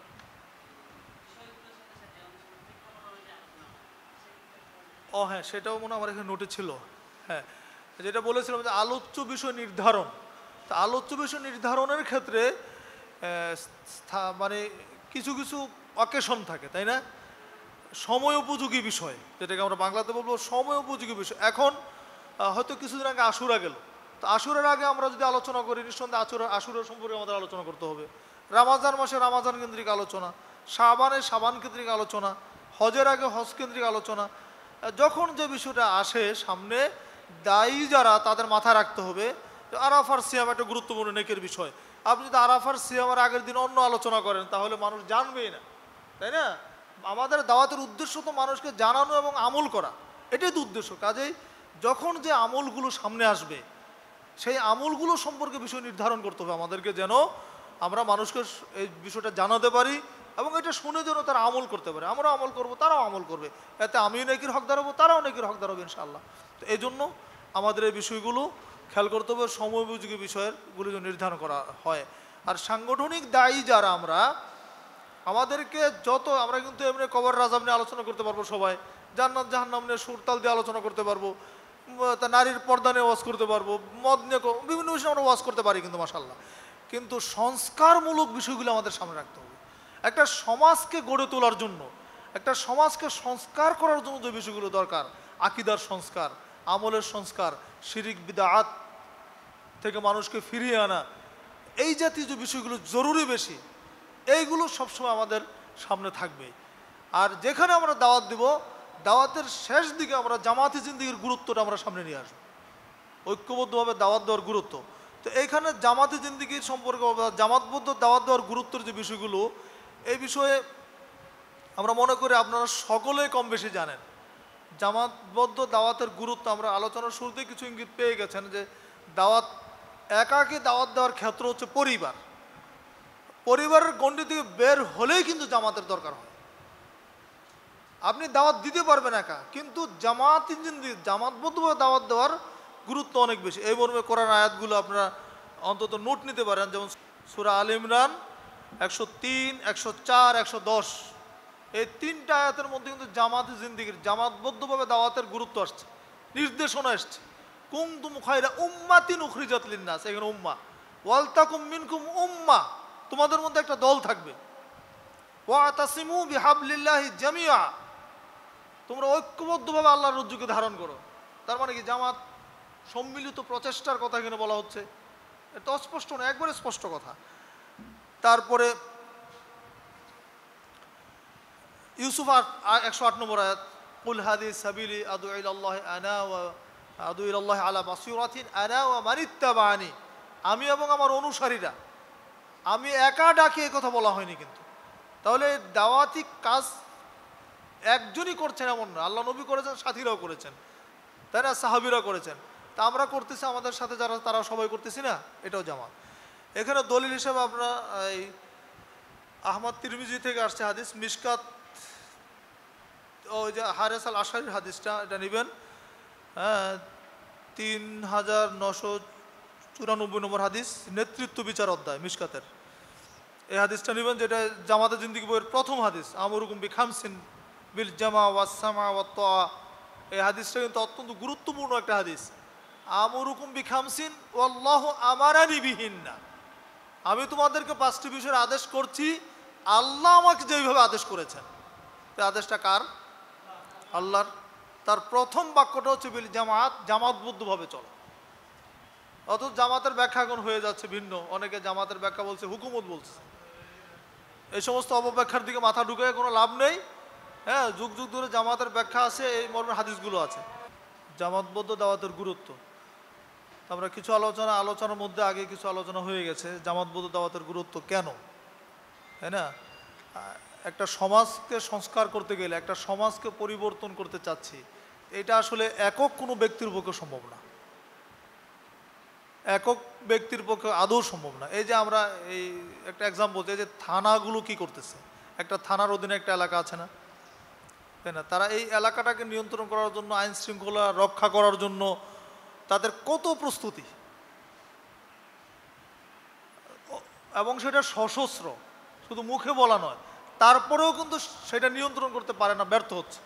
ও হ্যাঁ সেটাও মনে আমার এখানে নোটে ছিল হ্যাঁ যেটা বলেছিলাম যে আলোচ্য বিষয় নির্ধারণ তা আলোচ্য বিষয় নির্ধারণের ক্ষেত্রে মানে কিছু কিছু অকেশন থাকে তাই না সময় উপযোগী বিষয় যেটাকে আমরা বাংলাতে বলবো সময় উপযোগী বিষয় এখন হয়তো কিছুদিন আগে আশুরা গেল তো আসুরের আগে আমরা যদি আলোচনা করি নিঃসন্দেহে আশুরা আশুরা সম্পর্কে আমাদের আলোচনা করতে হবে রামাজান মাসে রামাজান কেন্দ্রিক আলোচনা সাবানে সাবান কেন্দ্রিক আলোচনা হজের আগে হজ কেন্দ্রিক আলোচনা যখন যে বিষয়টা আসে সামনে দায়ী যারা তাদের মাথায় রাখতে হবে আরাফার সিয়াম একটা গুরুত্বপূর্ণ নেকের বিষয় আপনি যদি আরাফার সিয়ামের আগের দিন অন্য আলোচনা করেন তাহলে মানুষ জানবেই না তাই না আমাদের দাওয়াতের উদ্দেশ্য তো মানুষকে জানানো এবং আমল করা এটাই তো উদ্দেশ্য কাজেই যখন যে আমলগুলো সামনে আসবে সেই আমলগুলো সম্পর্কে বিষয় নির্ধারণ করতে হবে আমাদেরকে যেন আমরা মানুষকে এই বিষয়টা জানাতে পারি এবং এটা শুনে যেন তারা আমল করতে পারে আমরাও আমল করব তারাও আমল করবে এতে আমিও নাকির হকদার হবো তারাও নাকির হকদার হবে ইনশাল্লাহ তো এই জন্য আমাদের এই বিষয়গুলো খেয়াল করতে হবে সময়োপযোগী বিষয়েরগুলো নির্ধারণ করা হয় আর সাংগঠনিক দায়ী যারা আমরা আমাদেরকে যত আমরা কিন্তু এমনি কবর রাজাম নিয়ে আলোচনা করতে পারবো সবাই জান্নাত জাহান্নাম নিয়ে সুরতাল দিয়ে আলোচনা করতে পারবো তা নারীর পর্দা নিয়ে ওয়াজ করতে পারবো মদ নিয়ে বিভিন্ন বিষয়ে আমরা ওয়াজ করতে পারি কিন্তু মাসাল্লাহ কিন্তু সংস্কারমূলক বিষয়গুলো আমাদের সামনে রাখতে হবে একটা সমাজকে গড়ে তোলার জন্য একটা সমাজকে সংস্কার করার জন্য যে বিষয়গুলো দরকার আকিদার সংস্কার আমলের সংস্কার শিরিক বিদাত থেকে মানুষকে ফিরিয়ে আনা এই জাতীয় যে বিষয়গুলো জরুরি বেশি এইগুলো সবসময় আমাদের সামনে থাকবে আর যেখানে আমরা দাওয়াত দেব দাওয়াতের শেষ দিকে আমরা জামাতি জিন্দিগির গুরুত্বটা আমরা সামনে নিয়ে আসবো ঐক্যবদ্ধভাবে দাওয়াত দেওয়ার গুরুত্ব তো এইখানে জামাতে জিন্দিগির সম্পর্কে জামাতবদ্ধ দাওয়াত দেওয়ার গুরুত্বের যে বিষয়গুলো এই বিষয়ে আমরা মনে করি আপনারা সকলে কম বেশি জানেন জামাতবদ্ধ দাওয়াতের গুরুত্ব আমরা আলোচনার শুরুতে কিছু ইঙ্গিত পেয়ে গেছেন যে দাওয়াত একাকে দাওয়াত দেওয়ার ক্ষেত্র হচ্ছে পরিবার পরিবারের গণ্ডি থেকে বের হলেই কিন্তু জামাতের দরকার হয় আপনি দাওয়াত দিতে পারবেন একা কিন্তু জামাত ইঞ্জিন জামাতবদ্ধভাবে দাওয়াত দেওয়ার গুরুত্ব অনেক বেশি এই মর্মে কোরআন আয়াতগুলো আপনারা অন্তত নোট নিতে পারেন যেমন সুরা আল ইমরান একশো তিন একশো চার একশো দশ এই তিনটা আয়াতের মধ্যে কিন্তু জামাত জিন্দিগির জামাতবদ্ধভাবে দাওয়াতের গুরুত্ব আসছে নির্দেশনা এসছে তুম খাইরা উম্মা উম্মাতিন উখরিজাত লিন্নাস এখানে উম্মা মিন কুম উম্মা তোমাদের মধ্যে একটা দল থাকবে ওয়াতাসিমু বিহাবলিল্লাহি জামিয়া তোমরা ঐক্যবদ্ধভাবে আল্লাহর রজ্জুকে ধারণ করো তার মানে কি জামাত সম্মিলিত প্রচেষ্টার কথা এখানে বলা হচ্ছে এটা অস্পষ্ট না একবারে স্পষ্ট কথা তারপরে ইউসুফ একশো আট নম্বর আয়াত কুল হাদি সাবিলি আদু আল্লাহ আনা আদু আল্লাহ আলা মাসিউরাথিন আনা ও বাহানি আমি এবং আমার অনুসারীরা আমি একা ডাকি কথা বলা হয়নি কিন্তু তাহলে দাওয়াতি কাজ একজনই করছেন এমন না আল্লাহ নবী করেছেন সাথীরাও করেছেন তারা সাহাবিরা করেছেন তা আমরা করতেছি আমাদের সাথে যারা তারা সবাই করতেছি না এটাও জামাত এখানে দলিল হিসেবে আমরা এই আহমদ তিরমিজি থেকে আসছে হাদিস মিসকাত ওই যে হারেস আল আশারির হাদিসটা এটা নেবেন হ্যাঁ তিন হাজার নশো চুরানব্বই নম্বর হাদিস নেতৃত্ব বিচার অধ্যায় মিসকাতের এই হাদিসটা নেবেন যেটা জামাতের জিন্দিগি বইয়ের প্রথম হাদিস আমরুকুম বি খামসিন বিল জামা ওয়াসামা ওয়া এই হাদিসটা কিন্তু অত্যন্ত গুরুত্বপূর্ণ একটা হাদিস আমরুকুম বিখামসিন ওল্লাহ আমারানি বিহীন আমি তোমাদেরকে পাঁচটি বিষয়ের আদেশ করছি আল্লাহ আমাকে যেইভাবে আদেশ করেছেন তো আদেশটা কার আল্লাহর তার প্রথম বাক্যটা হচ্ছে বিল জামাত জামাতবদ্ধভাবে চলো অত জামাতের ব্যাখ্যা এখন হয়ে যাচ্ছে ভিন্ন অনেকে জামাতের ব্যাখ্যা বলছে হুকুমত বলছে এই সমস্ত অপব্যাখ্যার দিকে মাথা ঢুকে কোনো লাভ নেই হ্যাঁ যুগ যুগ ধরে জামাতের ব্যাখ্যা আছে এই মর্মের হাদিসগুলো আছে জামাতবদ্ধ দাওয়াতের গুরুত্ব আমরা কিছু আলোচনা আলোচনার মধ্যে আগে কিছু আলোচনা হয়ে গেছে জামাতবদ্ধ দাওয়াতের গুরুত্ব কেন তাই না একটা সমাজকে সংস্কার করতে গেলে একটা সমাজকে পরিবর্তন করতে চাচ্ছি এটা আসলে একক কোনো ব্যক্তির পক্ষে সম্ভব না একক ব্যক্তির পক্ষে আদৌ সম্ভব না এই যে আমরা এই একটা এক্সাম্পল এই যে থানাগুলো কি করতেছে একটা থানার অধীনে একটা এলাকা আছে না তাই না তারা এই এলাকাটাকে নিয়ন্ত্রণ করার জন্য আইন শৃঙ্খলা রক্ষা করার জন্য তাদের কত প্রস্তুতি এবং সেটা সশস্ত্র শুধু মুখে বলা নয় তারপরেও কিন্তু সেটা নিয়ন্ত্রণ করতে পারে না ব্যর্থ হচ্ছে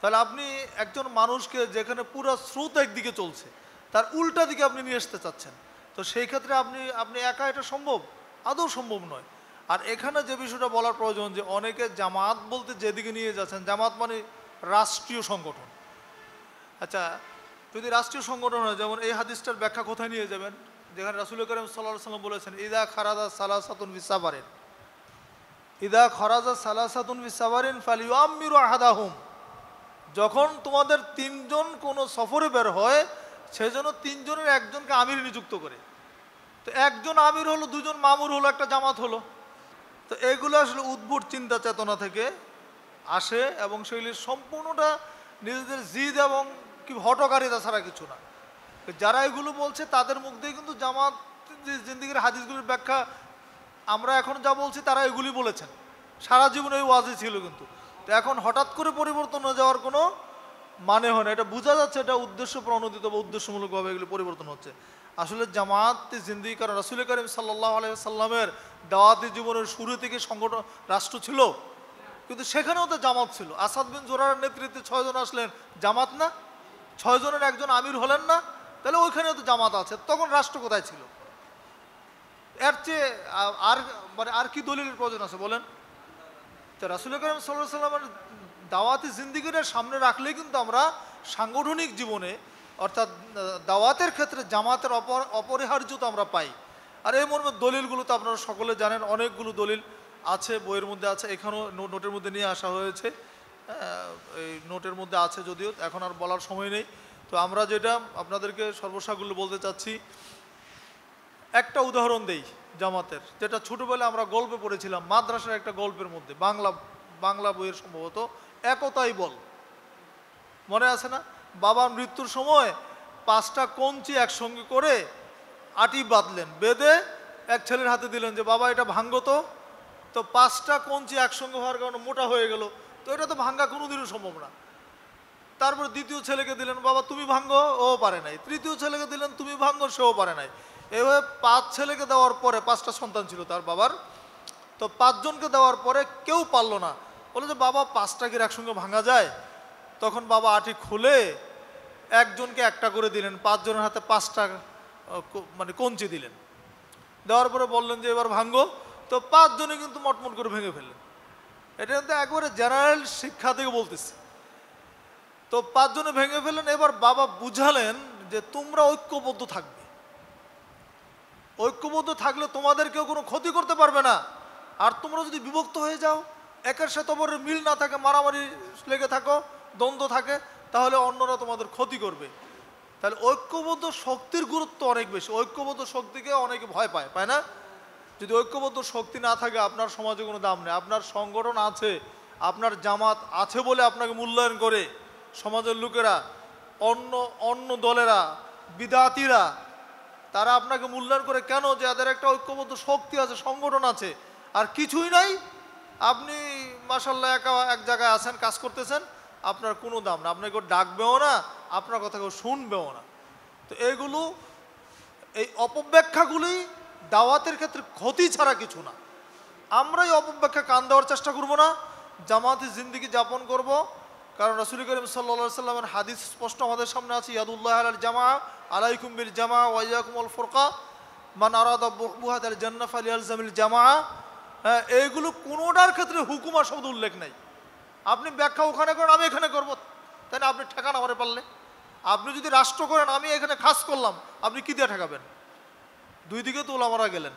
তাহলে আপনি একজন মানুষকে যেখানে পুরো স্রোত একদিকে চলছে তার উল্টা দিকে আপনি নিয়ে আসতে চাচ্ছেন তো সেই ক্ষেত্রে আপনি আপনি একা এটা সম্ভব আদৌ সম্ভব নয় আর এখানে যে বিষয়টা বলার প্রয়োজন যে অনেকে জামাত বলতে যেদিকে নিয়ে যাচ্ছেন জামাত মানে রাষ্ট্রীয় সংগঠন আচ্ছা যদি রাষ্ট্রীয় সংগঠন হয় যেমন এই হাদিসটার ব্যাখ্যা কোথায় নিয়ে যাবেন যেখানে রাসুল করিম সাল্লাহ সাল্লাম বলেছেন ইদা খারাজা সালাহ সাতুন বিসাবারেন ইদা খরাজা সালাহ সাতুন বিসাবারেন ফালিউ আহাদা হুম যখন তোমাদের তিনজন কোনো সফরে বের হয় সেজন্য তিনজনের একজনকে আমির নিযুক্ত করে তো একজন আমির হলো দুজন মামুর হলো একটা জামাত হলো তো এগুলো আসলে উদ্ভুট চিন্তা চেতনা থেকে আসে এবং সেগুলির সম্পূর্ণটা নিজেদের জিদ এবং কি হটকারিতা ছাড়া কিছু না যারা এগুলো বলছে তাদের মুখ দিয়ে কিন্তু জামাত যে জিন্দিগির হাদিসগুলির ব্যাখ্যা আমরা এখন যা বলছি তারা এগুলি বলেছেন সারা জীবন ওই ওয়াজে ছিল কিন্তু তো এখন হঠাৎ করে পরিবর্তন হয়ে যাওয়ার কোনো মানে হয় না এটা বোঝা যাচ্ছে এটা উদ্দেশ্য প্রণোদিত বা উদ্দেশ্যমূলকভাবে এগুলো পরিবর্তন হচ্ছে আসলে জামাত জিন্দিগি কারণ রাসুল করিম সাল্লাহ সাল্লামের দাওয়াতি জীবনের শুরু থেকে সংগঠন রাষ্ট্র ছিল কিন্তু সেখানেও তো জামাত ছিল আসাদ বিন জোরার নেতৃত্বে ছয়জন আসলেন জামাত না জনের একজন আমির হলেন না তাহলে ওইখানেও তো জামাত আছে তখন রাষ্ট্র কোথায় ছিল এর চেয়ে আর মানে আর কি দলিলের প্রয়োজন আছে বলেন তো রাসুল করিম সাল্লাহ সাল্লামের দাওয়াতি জিন্দিগিটা সামনে রাখলেই কিন্তু আমরা সাংগঠনিক জীবনে অর্থাৎ দাওয়াতের ক্ষেত্রে জামাতের অপর অপরিহার্যতা আমরা পাই আর এই মর্মে দলিলগুলো তো আপনারা সকলে জানেন অনেকগুলো দলিল আছে বইয়ের মধ্যে আছে এখানেও নোটের মধ্যে নিয়ে আসা হয়েছে এই নোটের মধ্যে আছে যদিও এখন আর বলার সময় নেই তো আমরা যেটা আপনাদেরকে সর্বসাগুল্য বলতে চাচ্ছি একটা উদাহরণ দেই জামাতের যেটা ছোটোবেলায় আমরা গল্পে পড়েছিলাম মাদ্রাসার একটা গল্পের মধ্যে বাংলা বাংলা বইয়ের সম্ভবত একতাই বল মনে আছে না বাবা মৃত্যুর সময় পাঁচটা কঞ্চি একসঙ্গে করে আটি বাঁধলেন বেঁধে এক ছেলের হাতে দিলেন যে বাবা এটা ভাঙ্গত তো পাঁচটা কঞ্চি একসঙ্গে হওয়ার কারণে মোটা হয়ে গেল তো এটা তো ভাঙ্গা কোনোদিনও সম্ভব না তারপর দ্বিতীয় ছেলেকে দিলেন বাবা তুমি ভাঙ্গো ও পারে নাই তৃতীয় ছেলেকে দিলেন তুমি ভাঙ্গো সেও পারে নাই এভাবে পাঁচ ছেলেকে দেওয়ার পরে পাঁচটা সন্তান ছিল তার বাবার তো পাঁচজনকে দেওয়ার পরে কেউ পারলো না বলে যে বাবা পাঁচটা কি একসঙ্গে ভাঙা যায় তখন বাবা আটি খুলে একজনকে একটা করে দিলেন পাঁচজনের হাতে পাঁচটা মানে কঞ্চি দিলেন দেওয়ার পরে বললেন যে এবার ভাঙ্গো তো পাঁচজনে কিন্তু মটমট করে ভেঙে ফেললেন এটা কিন্তু একবারে জেনারেল শিক্ষা থেকে বলতেছি তো পাঁচজনে ভেঙে ফেলেন এবার বাবা বুঝালেন যে তোমরা ঐক্যবদ্ধ থাকবে ঐক্যবদ্ধ থাকলে তোমাদের কেউ কোনো ক্ষতি করতে পারবে না আর তোমরা যদি বিভক্ত হয়ে যাও একের সাথে অপরের মিল না থাকে মারামারি লেগে থাকো দ্বন্দ্ব থাকে তাহলে অন্যরা তোমাদের ক্ষতি করবে তাহলে ঐক্যবদ্ধ শক্তির গুরুত্ব অনেক বেশি ঐক্যবদ্ধ শক্তিকে অনেকে ভয় পায় পায় না যদি ঐক্যবদ্ধ শক্তি না থাকে আপনার সমাজে কোনো দাম নেই আপনার সংগঠন আছে আপনার জামাত আছে বলে আপনাকে মূল্যায়ন করে সমাজের লোকেরা অন্য অন্য দলেরা বিদাতিরা তারা আপনাকে মূল্যায়ন করে কেন যে এদের একটা ঐক্যবদ্ধ শক্তি আছে সংগঠন আছে আর কিছুই নাই আপনি মাসাল্লাহ একা এক জায়গায় আছেন কাজ করতেছেন আপনার কোনো দাম না আপনাকে ডাকবেও না আপনার কথা কেউ শুনবেও না তো এগুলো এই অপব্যাখ্যাগুলি দাওয়াতের ক্ষেত্রে ক্ষতি ছাড়া কিছু না আমরাই অপব্যাখ্যা কান দেওয়ার চেষ্টা করব না জামাতি জিন্দিগি যাপন করব কারণ রসুল করিম সাল্লা সাল্লামের হাদিস স্পষ্ট আমাদের সামনে আছে ইয়াদুল্লাহ আল জামা আলাই বিল জামা ওয়াইয়াকুমল ফোরকা মান আরাদ আল জান্নাফ আলী আল জামিল জামা হ্যাঁ এইগুলো কোনোটার ক্ষেত্রে হুকুমা শব্দ উল্লেখ নাই আপনি ব্যাখ্যা ওখানে করেন আমি এখানে করব তাই না আপনি ঠেকান আমারে পারলে আপনি যদি রাষ্ট্র করেন আমি এখানে খাস করলাম আপনি কী দিয়ে ঠেকাবেন দুই দিকে তো ওলামারা গেলেন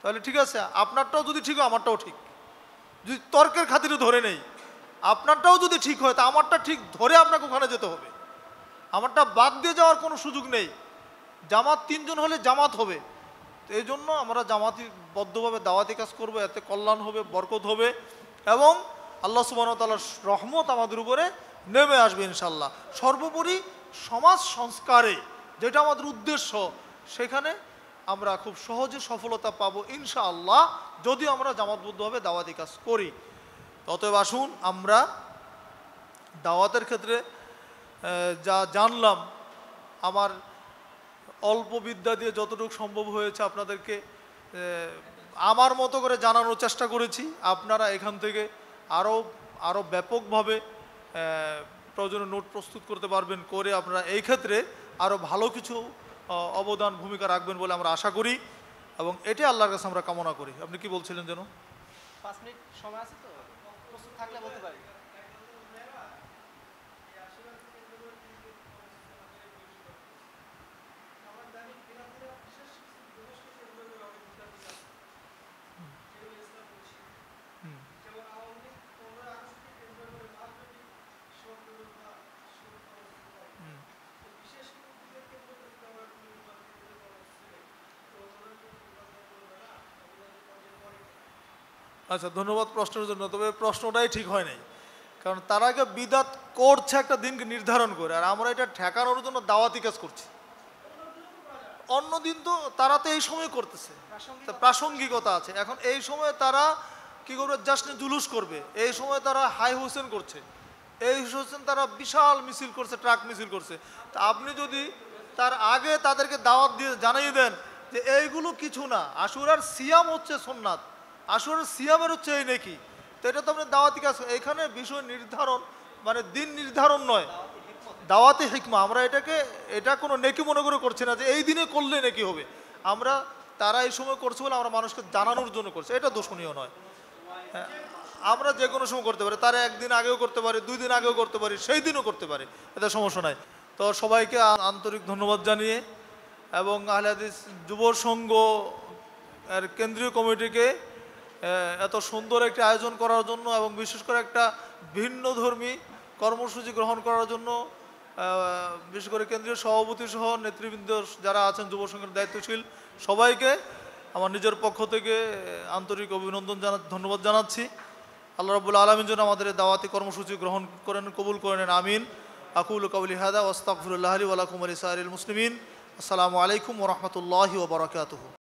তাহলে ঠিক আছে আপনারটাও যদি ঠিক হয় আমারটাও ঠিক যদি তর্কের খাতিরে ধরে নেই আপনারটাও যদি ঠিক হয় তা আমারটা ঠিক ধরে আপনাকে ওখানে যেতে হবে আমারটা বাদ দিয়ে যাওয়ার কোনো সুযোগ নেই জামাত তিনজন হলে জামাত হবে তো এই জন্য আমরা জামাতি বদ্ধভাবে দাওয়াতি কাজ করব এতে কল্যাণ হবে বরকত হবে এবং আল্লাহ সুবাহতালার রহমত আমাদের উপরে নেমে আসবে ইনশাল্লাহ সর্বোপরি সমাজ সংস্কারে যেটা আমাদের উদ্দেশ্য সেখানে আমরা খুব সহজে সফলতা পাবো ইনশা আল্লাহ আমরা জামাতবদ্ধভাবে দাওয়াতি কাজ করি অতএব আসুন আমরা দাওয়াতের ক্ষেত্রে যা জানলাম আমার অল্প বিদ্যা দিয়ে যতটুকু সম্ভব হয়েছে আপনাদেরকে আমার মতো করে জানানোর চেষ্টা করেছি আপনারা এখান থেকে আরও আরও ব্যাপকভাবে প্রয়োজনীয় নোট প্রস্তুত করতে পারবেন করে আপনারা এই ক্ষেত্রে আরও ভালো কিছু অবদান ভূমিকা রাখবেন বলে আমরা আশা করি এবং এটি আল্লাহর কাছে আমরা কামনা করি আপনি কি বলছিলেন যেন পাঁচ মিনিট সময় আছে তো প্রস্তুত থাকলে বলতে পারি আচ্ছা ধন্যবাদ প্রশ্নের জন্য তবে প্রশ্নটাই ঠিক হয় নাই কারণ তার আগে বিদাত করছে একটা দিনকে নির্ধারণ করে আর আমরা এটা ঠেকানোর জন্য দাওয়াতি কাজ করছি অন্য দিন তো তারা তো এই সময় করতেছে প্রাসঙ্গিকতা আছে এখন এই সময় তারা কি করবে জাসনে জুলুস করবে এই সময় তারা হাই হোসেন করছে এই হোসেন তারা বিশাল মিছিল করছে ট্রাক মিছিল করছে তা আপনি যদি তার আগে তাদেরকে দাওয়াত দিয়ে জানিয়ে দেন যে এইগুলো কিছু না আসুরার সিয়াম হচ্ছে সোননাথ আসলে সিয়ামের হচ্ছে এই নাকি তো এটা তো আপনার দাওয়াতি কাজ এখানে বিষয় নির্ধারণ মানে দিন নির্ধারণ নয় দাওয়াতে হিকমা আমরা এটাকে এটা কোনো নেকি মনে করে করছি না যে এই দিনে করলে নেকি হবে আমরা তারা এই সময় করছে বলে আমরা মানুষকে জানানোর জন্য করছে এটা দোষণীয় নয় হ্যাঁ, আমরা যে কোনো সময় করতে পারি তারা একদিন আগেও করতে পারি দুই দিন আগেও করতে পারি সেই দিনও করতে পারি এটা সমস্যা নাই তো সবাইকে আন্তরিক ধন্যবাদ জানিয়ে এবং আহলাদিস যুব সংঘ এর কেন্দ্রীয় কমিটিকে এত সুন্দর একটি আয়োজন করার জন্য এবং বিশেষ করে একটা ভিন্ন ধর্মী কর্মসূচি গ্রহণ করার জন্য বিশেষ করে কেন্দ্রীয় সভাপতি সহ নেতৃবৃন্দ যারা আছেন যুব সংঘের দায়িত্বশীল সবাইকে আমার নিজের পক্ষ থেকে আন্তরিক অভিনন্দন জানা ধন্যবাদ জানাচ্ছি আল্লাহ রবুল্লা আলমিন জন্য আমাদের দাওয়াতি কর্মসূচি গ্রহণ করেন কবুল করেন আমিন আকুল কাউলি হাদা ওস্তাকুল্লাহ আলী ওয়ালাকুম আলী সাহিল মুসলিমিন আসসালামু আলাইকুম ওরহমতুল্লাহি ওবরাকাত